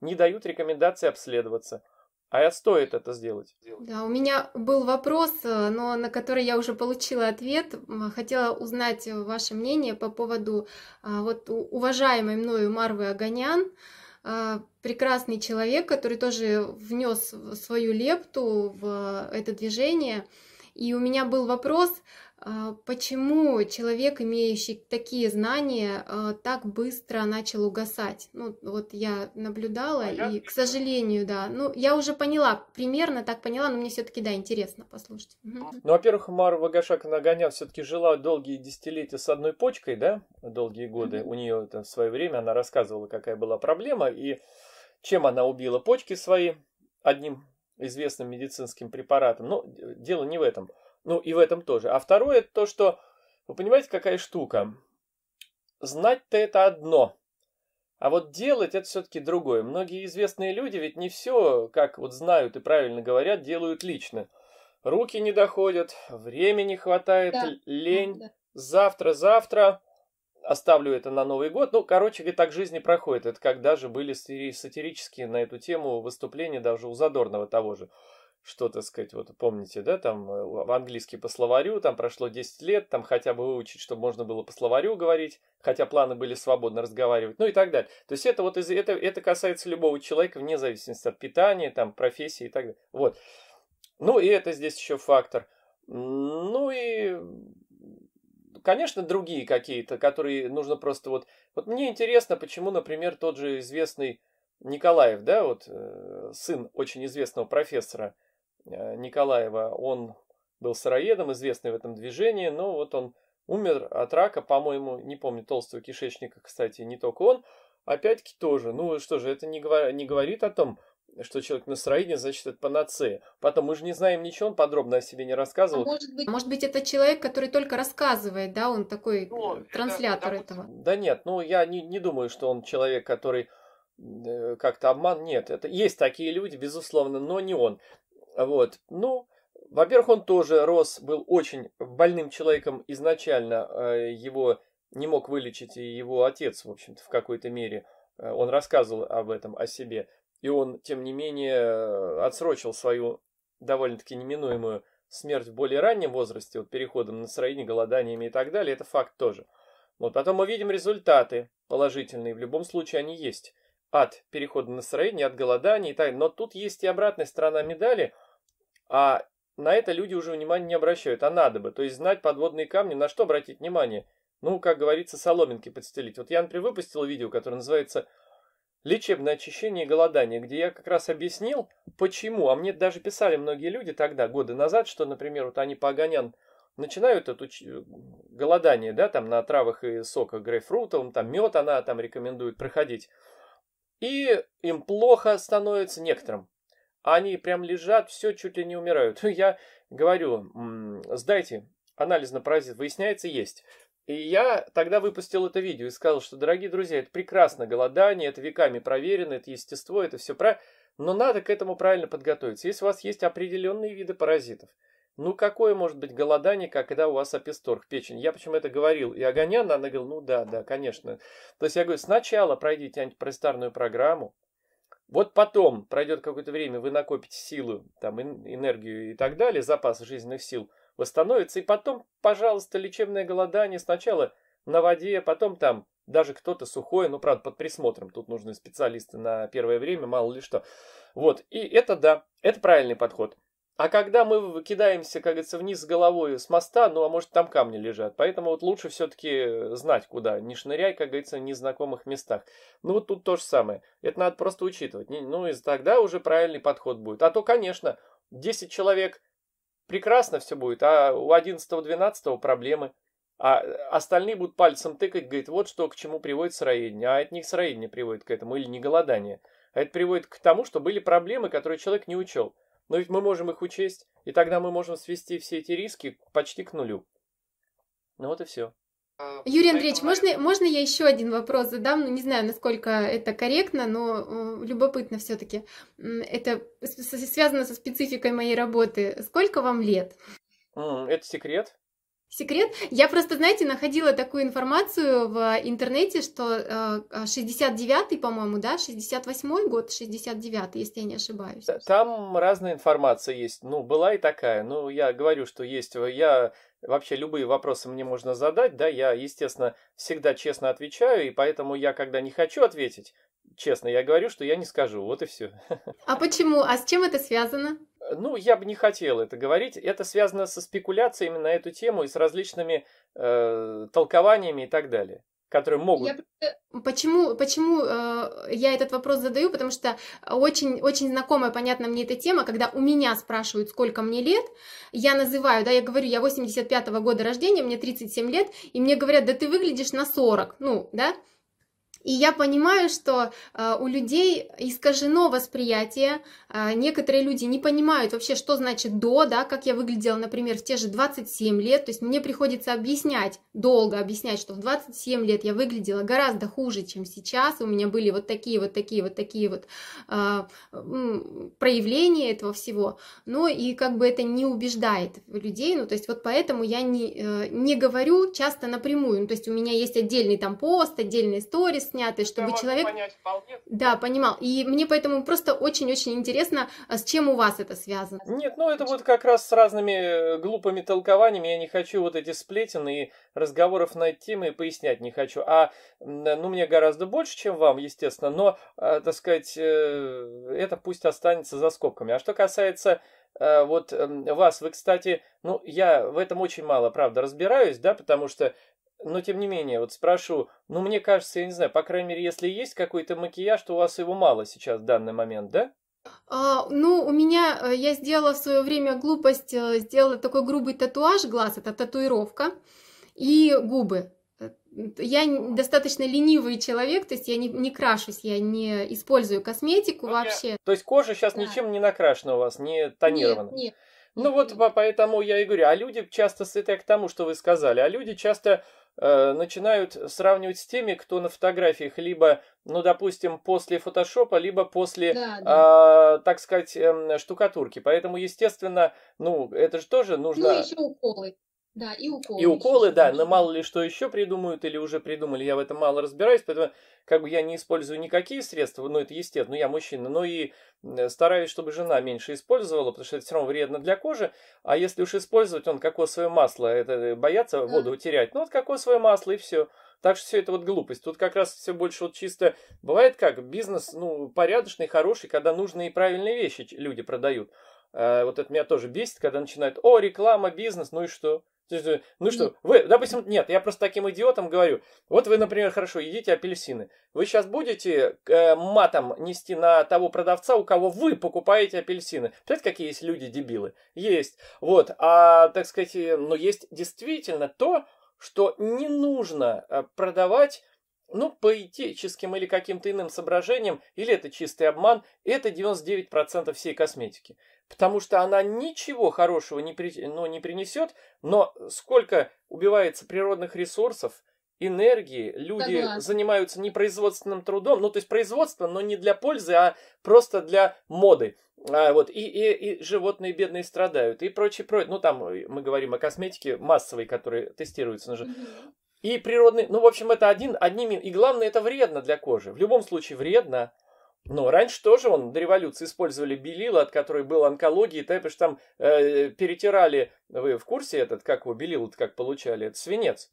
не дают рекомендации обследоваться. А стоит это сделать. Да, у меня был вопрос, э, но на который я уже получила ответ. Хотела узнать ваше мнение по поводу а, вот уважаемой мною Марвы Огонян а, прекрасный человек, который тоже внес свою лепту в это движение. И у меня был вопрос, а, почему человек, имеющий такие знания, а, так быстро начал угасать? Ну, вот я наблюдала, а и, я... к сожалению, да. Ну, я уже поняла, примерно так поняла, но мне все-таки, да, интересно послушать. Ну, ну, во-первых, Мару Вагашака Нагонян все-таки жила долгие десятилетия с одной почкой, да, долгие годы. Mm-hmm. У нее это, в свое время она рассказывала, какая была проблема, и чем она убила почки свои одним известным медицинским препаратом. Но ну, дело не в этом. Ну, и в этом тоже. А второе, это то, что, вы понимаете, какая штука? Знать-то это одно, а вот делать это все-таки другое. Многие известные люди ведь не все, как вот знают и правильно говорят, делают лично. Руки не доходят, времени хватает, да. лень. Завтра, завтра. Оставлю это на Новый год. Ну, короче и так жизнь не проходит. Это как даже были сатирические на эту тему выступления даже у Задорного того же что, так сказать, вот помните, да, там э, в английский по словарю, там прошло 10 лет, там хотя бы выучить, чтобы можно было по словарю говорить, хотя планы были свободно разговаривать, ну и так далее. То есть это вот из, это, это касается любого человека вне зависимости от питания, там, профессии и так далее. Вот. Ну и это здесь еще фактор. Ну и конечно, другие какие-то, которые нужно просто вот... Вот мне интересно, почему, например, тот же известный Николаев, да, вот э, сын очень известного профессора, Э, Николаева. Он был сыроедом, известный в этом движении, но вот он умер от рака, по-моему, не помню, толстого кишечника, кстати, не только он, опять-таки тоже. Ну что же, это не, говор... не говорит о том, что человек на строении, значит, это панацея. Потом мы же не знаем ничего, он подробно о себе не рассказывал. А может, быть, может быть, это человек, который только рассказывает, да, он такой ну, транслятор это, этого. Да нет, ну я не, не думаю, что он человек, который э, как-то обман. Нет, это есть такие люди, безусловно, но не он. Вот. Ну, во-первых, он тоже рос, был очень больным человеком изначально. Э, его не мог вылечить и его отец, в общем-то, в какой-то мере. Э, он рассказывал об этом, о себе. И он, тем не менее, отсрочил свою довольно-таки неминуемую смерть в более раннем возрасте, вот переходом на строение, голоданиями и так далее. Это факт тоже. Вот потом мы видим результаты положительные. В любом случае они есть. От перехода на строение, от голодания и так далее. Но тут есть и обратная сторона медали – а на это люди уже внимания не обращают, а надо бы. То есть знать подводные камни, на что обратить внимание. Ну, как говорится, соломинки подстелить. Вот я, например, выпустил видео, которое называется «Лечебное очищение и голодание», где я как раз объяснил, почему. А мне даже писали многие люди тогда, годы назад, что, например, вот они по Огонян начинают это э, голодание, да, там на травах и соках грейпфрутовым, там мед она там рекомендует проходить. И им плохо становится некоторым. А они прям лежат, все, чуть ли не умирают. Я говорю, сдайте анализ на паразит, выясняется, есть. И я тогда выпустил это видео и сказал, что, дорогие друзья, это прекрасно голодание, это веками проверено, это естество, это все про... Но надо к этому правильно подготовиться. Если у вас есть определенные виды паразитов, ну какое может быть голодание, как когда у вас аписторг, печень? Я почему это говорил и Огоняна, она говорила, ну да, да, конечно. То есть я говорю, сначала пройдите антипаразитарную программу, вот потом пройдет какое-то время, вы накопите силу, там, энергию и так далее, запас жизненных сил восстановится, и потом, пожалуйста, лечебное голодание сначала на воде, потом там даже кто-то сухой, ну, правда, под присмотром, тут нужны специалисты на первое время, мало ли что. Вот, и это да, это правильный подход. А когда мы выкидаемся, как говорится, вниз головой с моста, ну, а может, там камни лежат. Поэтому вот лучше все-таки знать, куда. Не шныряй, как говорится, в незнакомых местах. Ну, вот тут то же самое. Это надо просто учитывать. Ну, и тогда уже правильный подход будет. А то, конечно, 10 человек прекрасно все будет, а у 11-12 проблемы. А остальные будут пальцем тыкать, говорит, вот что к чему приводит сыроедение. А от них сыроедение приводит к этому, или не голодание. А это приводит к тому, что были проблемы, которые человек не учел. Но ведь мы можем их учесть, и тогда мы можем свести все эти риски почти к нулю. Ну вот и все. Юрий Андреевич, можно, можно я еще один вопрос задам? Ну, не знаю, насколько это корректно, но э, любопытно все-таки. Это связано со спецификой моей работы. Сколько вам лет? Это секрет. Секрет? Я просто, знаете, находила такую информацию в интернете, что 69-й, э, по-моему, да, 68-й год, 69-й, если я не ошибаюсь. Э, там разная информация есть. Ну, была и такая. Ну, я говорю, что есть. Э, я вообще любые вопросы мне можно задать, да, я, естественно, всегда честно отвечаю, и поэтому я, когда не хочу ответить, честно, я говорю, что я не скажу, вот и все. А почему? А с чем это связано? ну, я бы не хотел это говорить. Это связано со спекуляциями на эту тему и с различными э, толкованиями и так далее которые могут. Я, почему почему э, я этот вопрос задаю? Потому что очень очень знакомая, понятна мне эта тема, когда у меня спрашивают, сколько мне лет, я называю, да, я говорю, я 85 -го года рождения, мне 37 лет, и мне говорят, да ты выглядишь на 40, ну, да, и я понимаю, что э, у людей искажено восприятие. Э, некоторые люди не понимают вообще, что значит до, да, как я выглядела, например, в те же 27 лет. То есть мне приходится объяснять, долго объяснять, что в 27 лет я выглядела гораздо хуже, чем сейчас. У меня были вот такие, вот такие, вот такие вот э, проявления этого всего. Ну и как бы это не убеждает людей. Ну то есть вот поэтому я не, э, не говорю часто напрямую. Ну, то есть у меня есть отдельный там пост, отдельный сторис, сняты, чтобы человек... Понять, вполне. Да, понимал. И мне поэтому просто очень-очень интересно, а с чем у вас это связано. Нет, ну это вот как раз с разными э, глупыми толкованиями. Я не хочу вот эти сплетины и разговоров на темы и пояснять не хочу. А, э, ну, мне гораздо больше, чем вам, естественно, но, э, так сказать, это пусть останется за скобками. А что касается вот эм, вас, вы, кстати, ну, я в этом очень мало, правда, разбираюсь, да, потому что но тем не менее, вот спрашиваю, ну мне кажется, я не знаю, по крайней мере, если есть какой-то макияж, то у вас его мало сейчас в данный момент, да? А, ну, у меня, э, я сделала в свое время глупость, э, сделала такой грубый татуаж глаз, это татуировка, и губы. Э, я достаточно ленивый человек, то есть я не, не крашусь, я не использую косметику okay. Ну, вообще. То есть кожа сейчас да. ничем не накрашена у вас, не тонирована? Нет, нет. Ну вот поэтому я и говорю, а люди часто сыты к тому, что вы сказали, а люди часто Э, начинают сравнивать с теми, кто на фотографиях либо, ну, допустим, после фотошопа, либо после, да, да. Э, так сказать, э, штукатурки. Поэтому, естественно, ну, это же тоже ну, нужно... Ну, еще уколы. Да, и уколы. И уколы, да, но мало ли что еще придумают или уже придумали, я в этом мало разбираюсь, поэтому как бы я не использую никакие средства, ну это естественно, я мужчина, но и э, стараюсь, чтобы жена меньше использовала, потому что это все равно вредно для кожи, а если уж использовать, он кокосовое масло, это э, боятся воду терять. ну вот кокосовое масло и все. Так что все это вот глупость. Тут как раз все больше вот чисто бывает как бизнес, ну, порядочный, хороший, когда нужные и правильные вещи люди продают. Э, вот это меня тоже бесит, когда начинают, о, реклама, бизнес, ну и что? Э, ну что, вы, допустим, нет, я просто таким идиотом говорю. Вот вы, например, хорошо, едите апельсины. Вы сейчас будете э, матом нести на того продавца, у кого вы покупаете апельсины. Представляете, какие есть люди-дебилы? Есть. Вот, а, так сказать, э, но ну, есть действительно то, что не нужно продавать ну, по поэтическим или каким-то иным соображениям, или это чистый обман, это 99% всей косметики потому что она ничего хорошего не, при, ну, не принесет, но сколько убивается природных ресурсов, энергии, люди Согласна. занимаются непроизводственным трудом, ну то есть производство, но не для пользы, а просто для моды. А, вот, и, и, и животные бедные страдают, и прочее, прочее. Ну, там э, мы говорим о косметике массовой, которая тестируется. mm И природный, ну, в общем, это один, одними, и главное, это вредно для кожи. В любом случае, вредно. Ну раньше тоже он до революции использовали белила, от которой был онкология да, потому что там э, перетирали, вы в курсе этот, как его белил как получали, это свинец.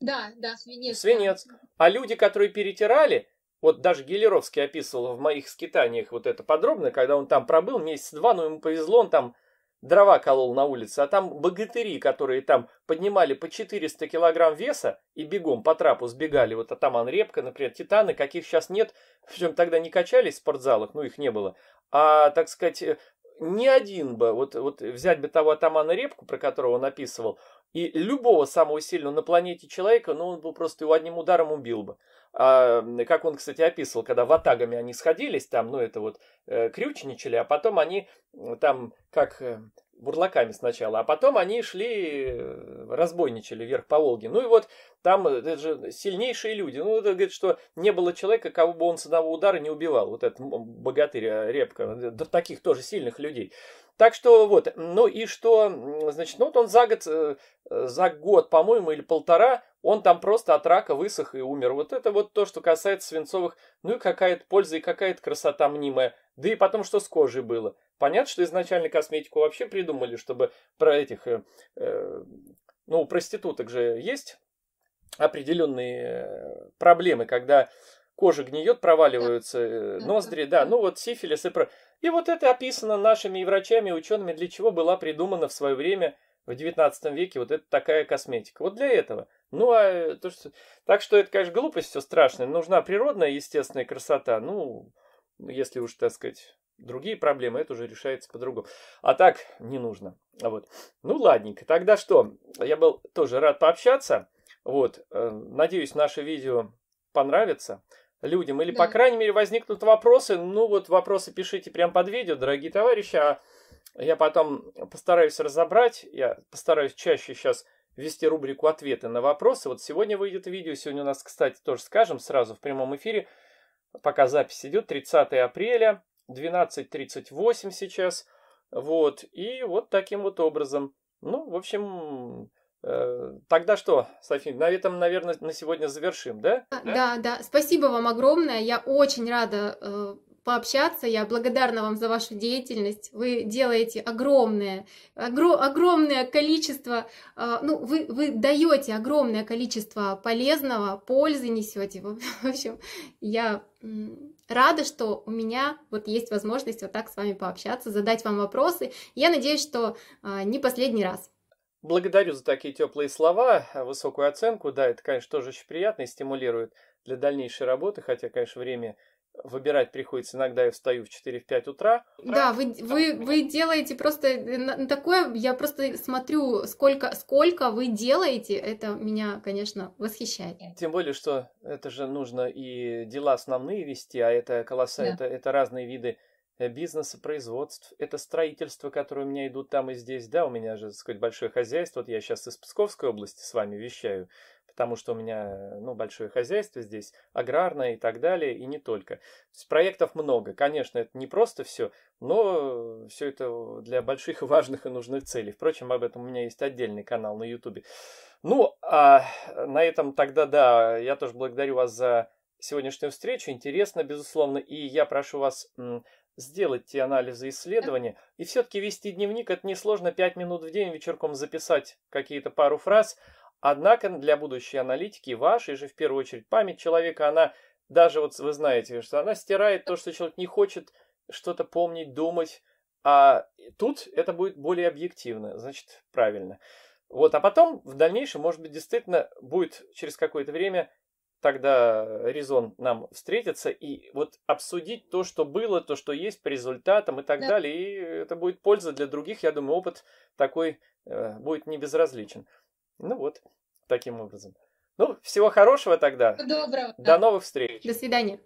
Да, да, свинец. Свинец. А люди, которые перетирали, вот даже Гелеровский описывал в моих скитаниях вот это подробно, когда он там пробыл месяц-два, но ну, ему повезло, он там дрова колол на улице, а там богатыри, которые там поднимали по 400 килограмм веса и бегом по трапу сбегали, вот атаман Репка, например, титаны, каких сейчас нет, в чем тогда не качались в спортзалах, ну их не было, а, так сказать, э, ни один бы, вот, вот взять бы того атамана Репку, про которого он описывал, и любого самого сильного на планете человека, ну, он бы просто его одним ударом убил бы. А, как он, кстати, описывал, когда ватагами они сходились там, ну, это вот э, крючничали, а потом они там как э, бурлаками сначала, а потом они шли, э, разбойничали вверх по Волге. Ну и вот там, э, это же сильнейшие люди. Ну, это говорит, что не было человека, кого бы он с одного удара не убивал. Вот этот богатырь э, Репка, э, таких тоже сильных людей. Так что вот, ну и что, значит, ну вот он за год, э, за год, по-моему, или полтора, он там просто от рака высох и умер. Вот это вот то, что касается свинцовых, ну и какая-то польза и какая-то красота мнимая. Да и потом, что с кожей было. Понятно, что изначально косметику вообще придумали, чтобы про этих, э, э, ну, у проституток же есть определенные э, проблемы, когда кожа гниет, проваливаются э, да. ноздри, да, да. ну вот сифилис и про... И вот это описано нашими врачами и учеными, для чего была придумана в свое время в 19 веке вот эта такая косметика. Вот для этого. Ну, а э, то, что... Так что это, конечно, глупость все страшная. Нужна природная, естественная красота. Ну, если уж, так сказать, другие проблемы, это уже решается по-другому. А так не нужно. А вот. Ну, ладненько. Тогда что? Я был тоже рад пообщаться. Вот. Э, надеюсь, наше видео понравится людям. Или, да. по крайней мере, возникнут вопросы. Ну, вот вопросы пишите прямо под видео, дорогие товарищи. А я потом постараюсь разобрать. Я постараюсь чаще сейчас вести рубрику «Ответы на вопросы». Вот сегодня выйдет видео. Сегодня у нас, кстати, тоже скажем сразу в прямом эфире. Пока запись идет, 30 апреля, 12.38 сейчас. Вот, и вот таким вот образом. Ну, в общем, Э, тогда что, Софи, на этом, наверное, на сегодня завершим, да? Да, да. да. Спасибо вам огромное. Я очень рада э, пообщаться. Я благодарна вам за вашу деятельность. Вы делаете огромное, огро, огромное количество, э, ну, вы, вы даете огромное количество полезного, пользы несете. В общем, я рада, что у меня вот есть возможность вот так с вами пообщаться, задать вам вопросы. Я надеюсь, что э, не последний раз. Благодарю за такие теплые слова, а высокую оценку. Да, это, конечно, тоже очень приятно и стимулирует для дальнейшей работы, хотя, конечно, время выбирать приходится иногда я встаю в 4-5 утра. утра. Да, вы, вы, вы делаете просто э, такое, я просто смотрю, сколько, сколько вы делаете, это меня, конечно, восхищает. Тем более, что это же нужно и дела основные вести, а это колосса, да. это, это разные виды бизнеса, производств. Это строительство, которое у меня идут там и здесь. Да, у меня же, так сказать, большое хозяйство. Вот я сейчас из Псковской области с вами вещаю, потому что у меня, ну, большое хозяйство здесь, аграрное и так далее, и не только. То есть проектов много. Конечно, это не просто все, но все это для больших, важных и нужных целей. Впрочем, об этом у меня есть отдельный канал на Ютубе. Ну, а на этом тогда, да, я тоже благодарю вас за сегодняшнюю встречу. Интересно, безусловно, и я прошу вас сделать те анализы исследования и все-таки вести дневник, это несложно 5 минут в день вечерком записать какие-то пару фраз. Однако для будущей аналитики вашей же в первую очередь память человека, она даже вот вы знаете, что она стирает то, что человек не хочет что-то помнить, думать, а тут это будет более объективно, значит, правильно. Вот, а потом в дальнейшем, может быть, действительно будет через какое-то время тогда резон нам встретиться и вот обсудить то, что было, то, что есть по результатам и так да. далее. И это будет польза для других. Я думаю, опыт такой э, будет не безразличен. Ну вот, таким образом. Ну, всего хорошего тогда. Доброго. До новых встреч. До свидания.